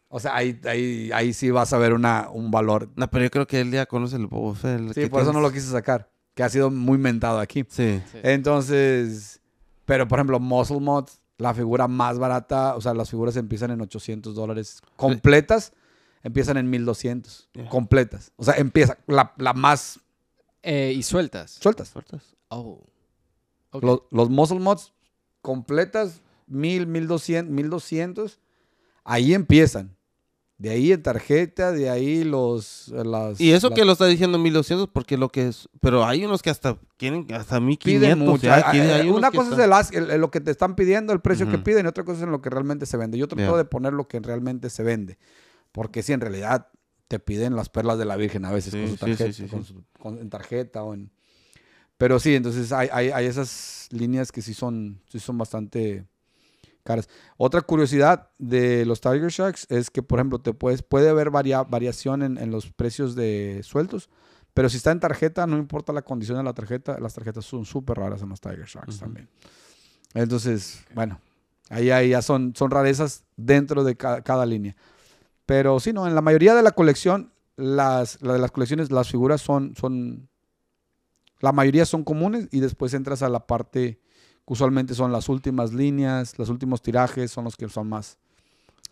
O sea, ahí, ahí, ahí sí vas a ver una, un valor. No, pero yo creo que él día conoce el Boba Fett. sí, por eso no lo quise sacar, que ha sido muy mentado aquí. Sí. Entonces, pero por ejemplo, Muscle Mod, la figura más barata, o sea, las figuras empiezan en 800 dólares completas. empiezan en 1200 completas. O sea, empieza la, la más. Eh, y sueltas. Sueltas. Sueltas. Oh. Los, los, muscle mods completas, 1000, 1200, 1200, ahí empiezan. De ahí en tarjeta, de ahí los... Las, y eso que lo está diciendo 1200, porque lo que es... Pero hay unos que hasta tienen hasta 1500. O eh, una cosa es lo que te están pidiendo, el precio que piden, y otra cosa es lo que realmente se vende. Yo trato de poner lo que realmente se vende, porque si en realidad te piden las perlas de la Virgen a veces con su tarjeta, en tarjeta o en... Pero sí, entonces hay, esas líneas que sí son, son bastante caras. Otra curiosidad de los Tiger Sharks es que, por ejemplo, te puedes, puede haber variación en, los precios de sueltos, pero si está en tarjeta, no importa la condición de la tarjeta, las tarjetas son súper raras en los Tiger Sharks también. Entonces, bueno, ahí, ya son, son rarezas dentro de cada, línea. Pero sí, no, en la mayoría de la colección, las, de las colecciones, las figuras son, son la mayoría son comunes y después entras a la parte que usualmente son las últimas líneas, los últimos tirajes son los que son más,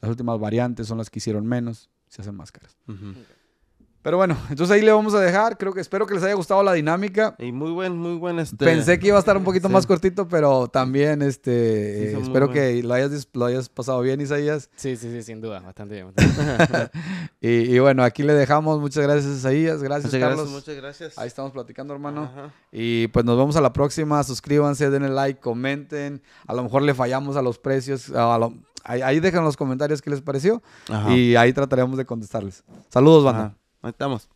las últimas variantes son las que hicieron menos, se hacen más caras. Pero bueno, entonces ahí le vamos a dejar. Creo que espero que les haya gustado la dinámica. Y muy buen, muy buen este, Pensé que iba a estar un poquito más cortito, pero también este eh, espero que lo hayas, pasado bien, Isaías. Sí, sí, sí, sin duda, bastante bien. y, bueno, aquí le dejamos. Muchas gracias, Isaías. Gracias, Carlos. muchas gracias. Ahí estamos platicando, hermano. Y pues nos vemos a la próxima. Suscríbanse, denle like, comenten. A lo mejor le fallamos a los precios. ahí, dejan los comentarios qué les pareció. Y ahí trataremos de contestarles. Saludos, banda. Ahí estamos.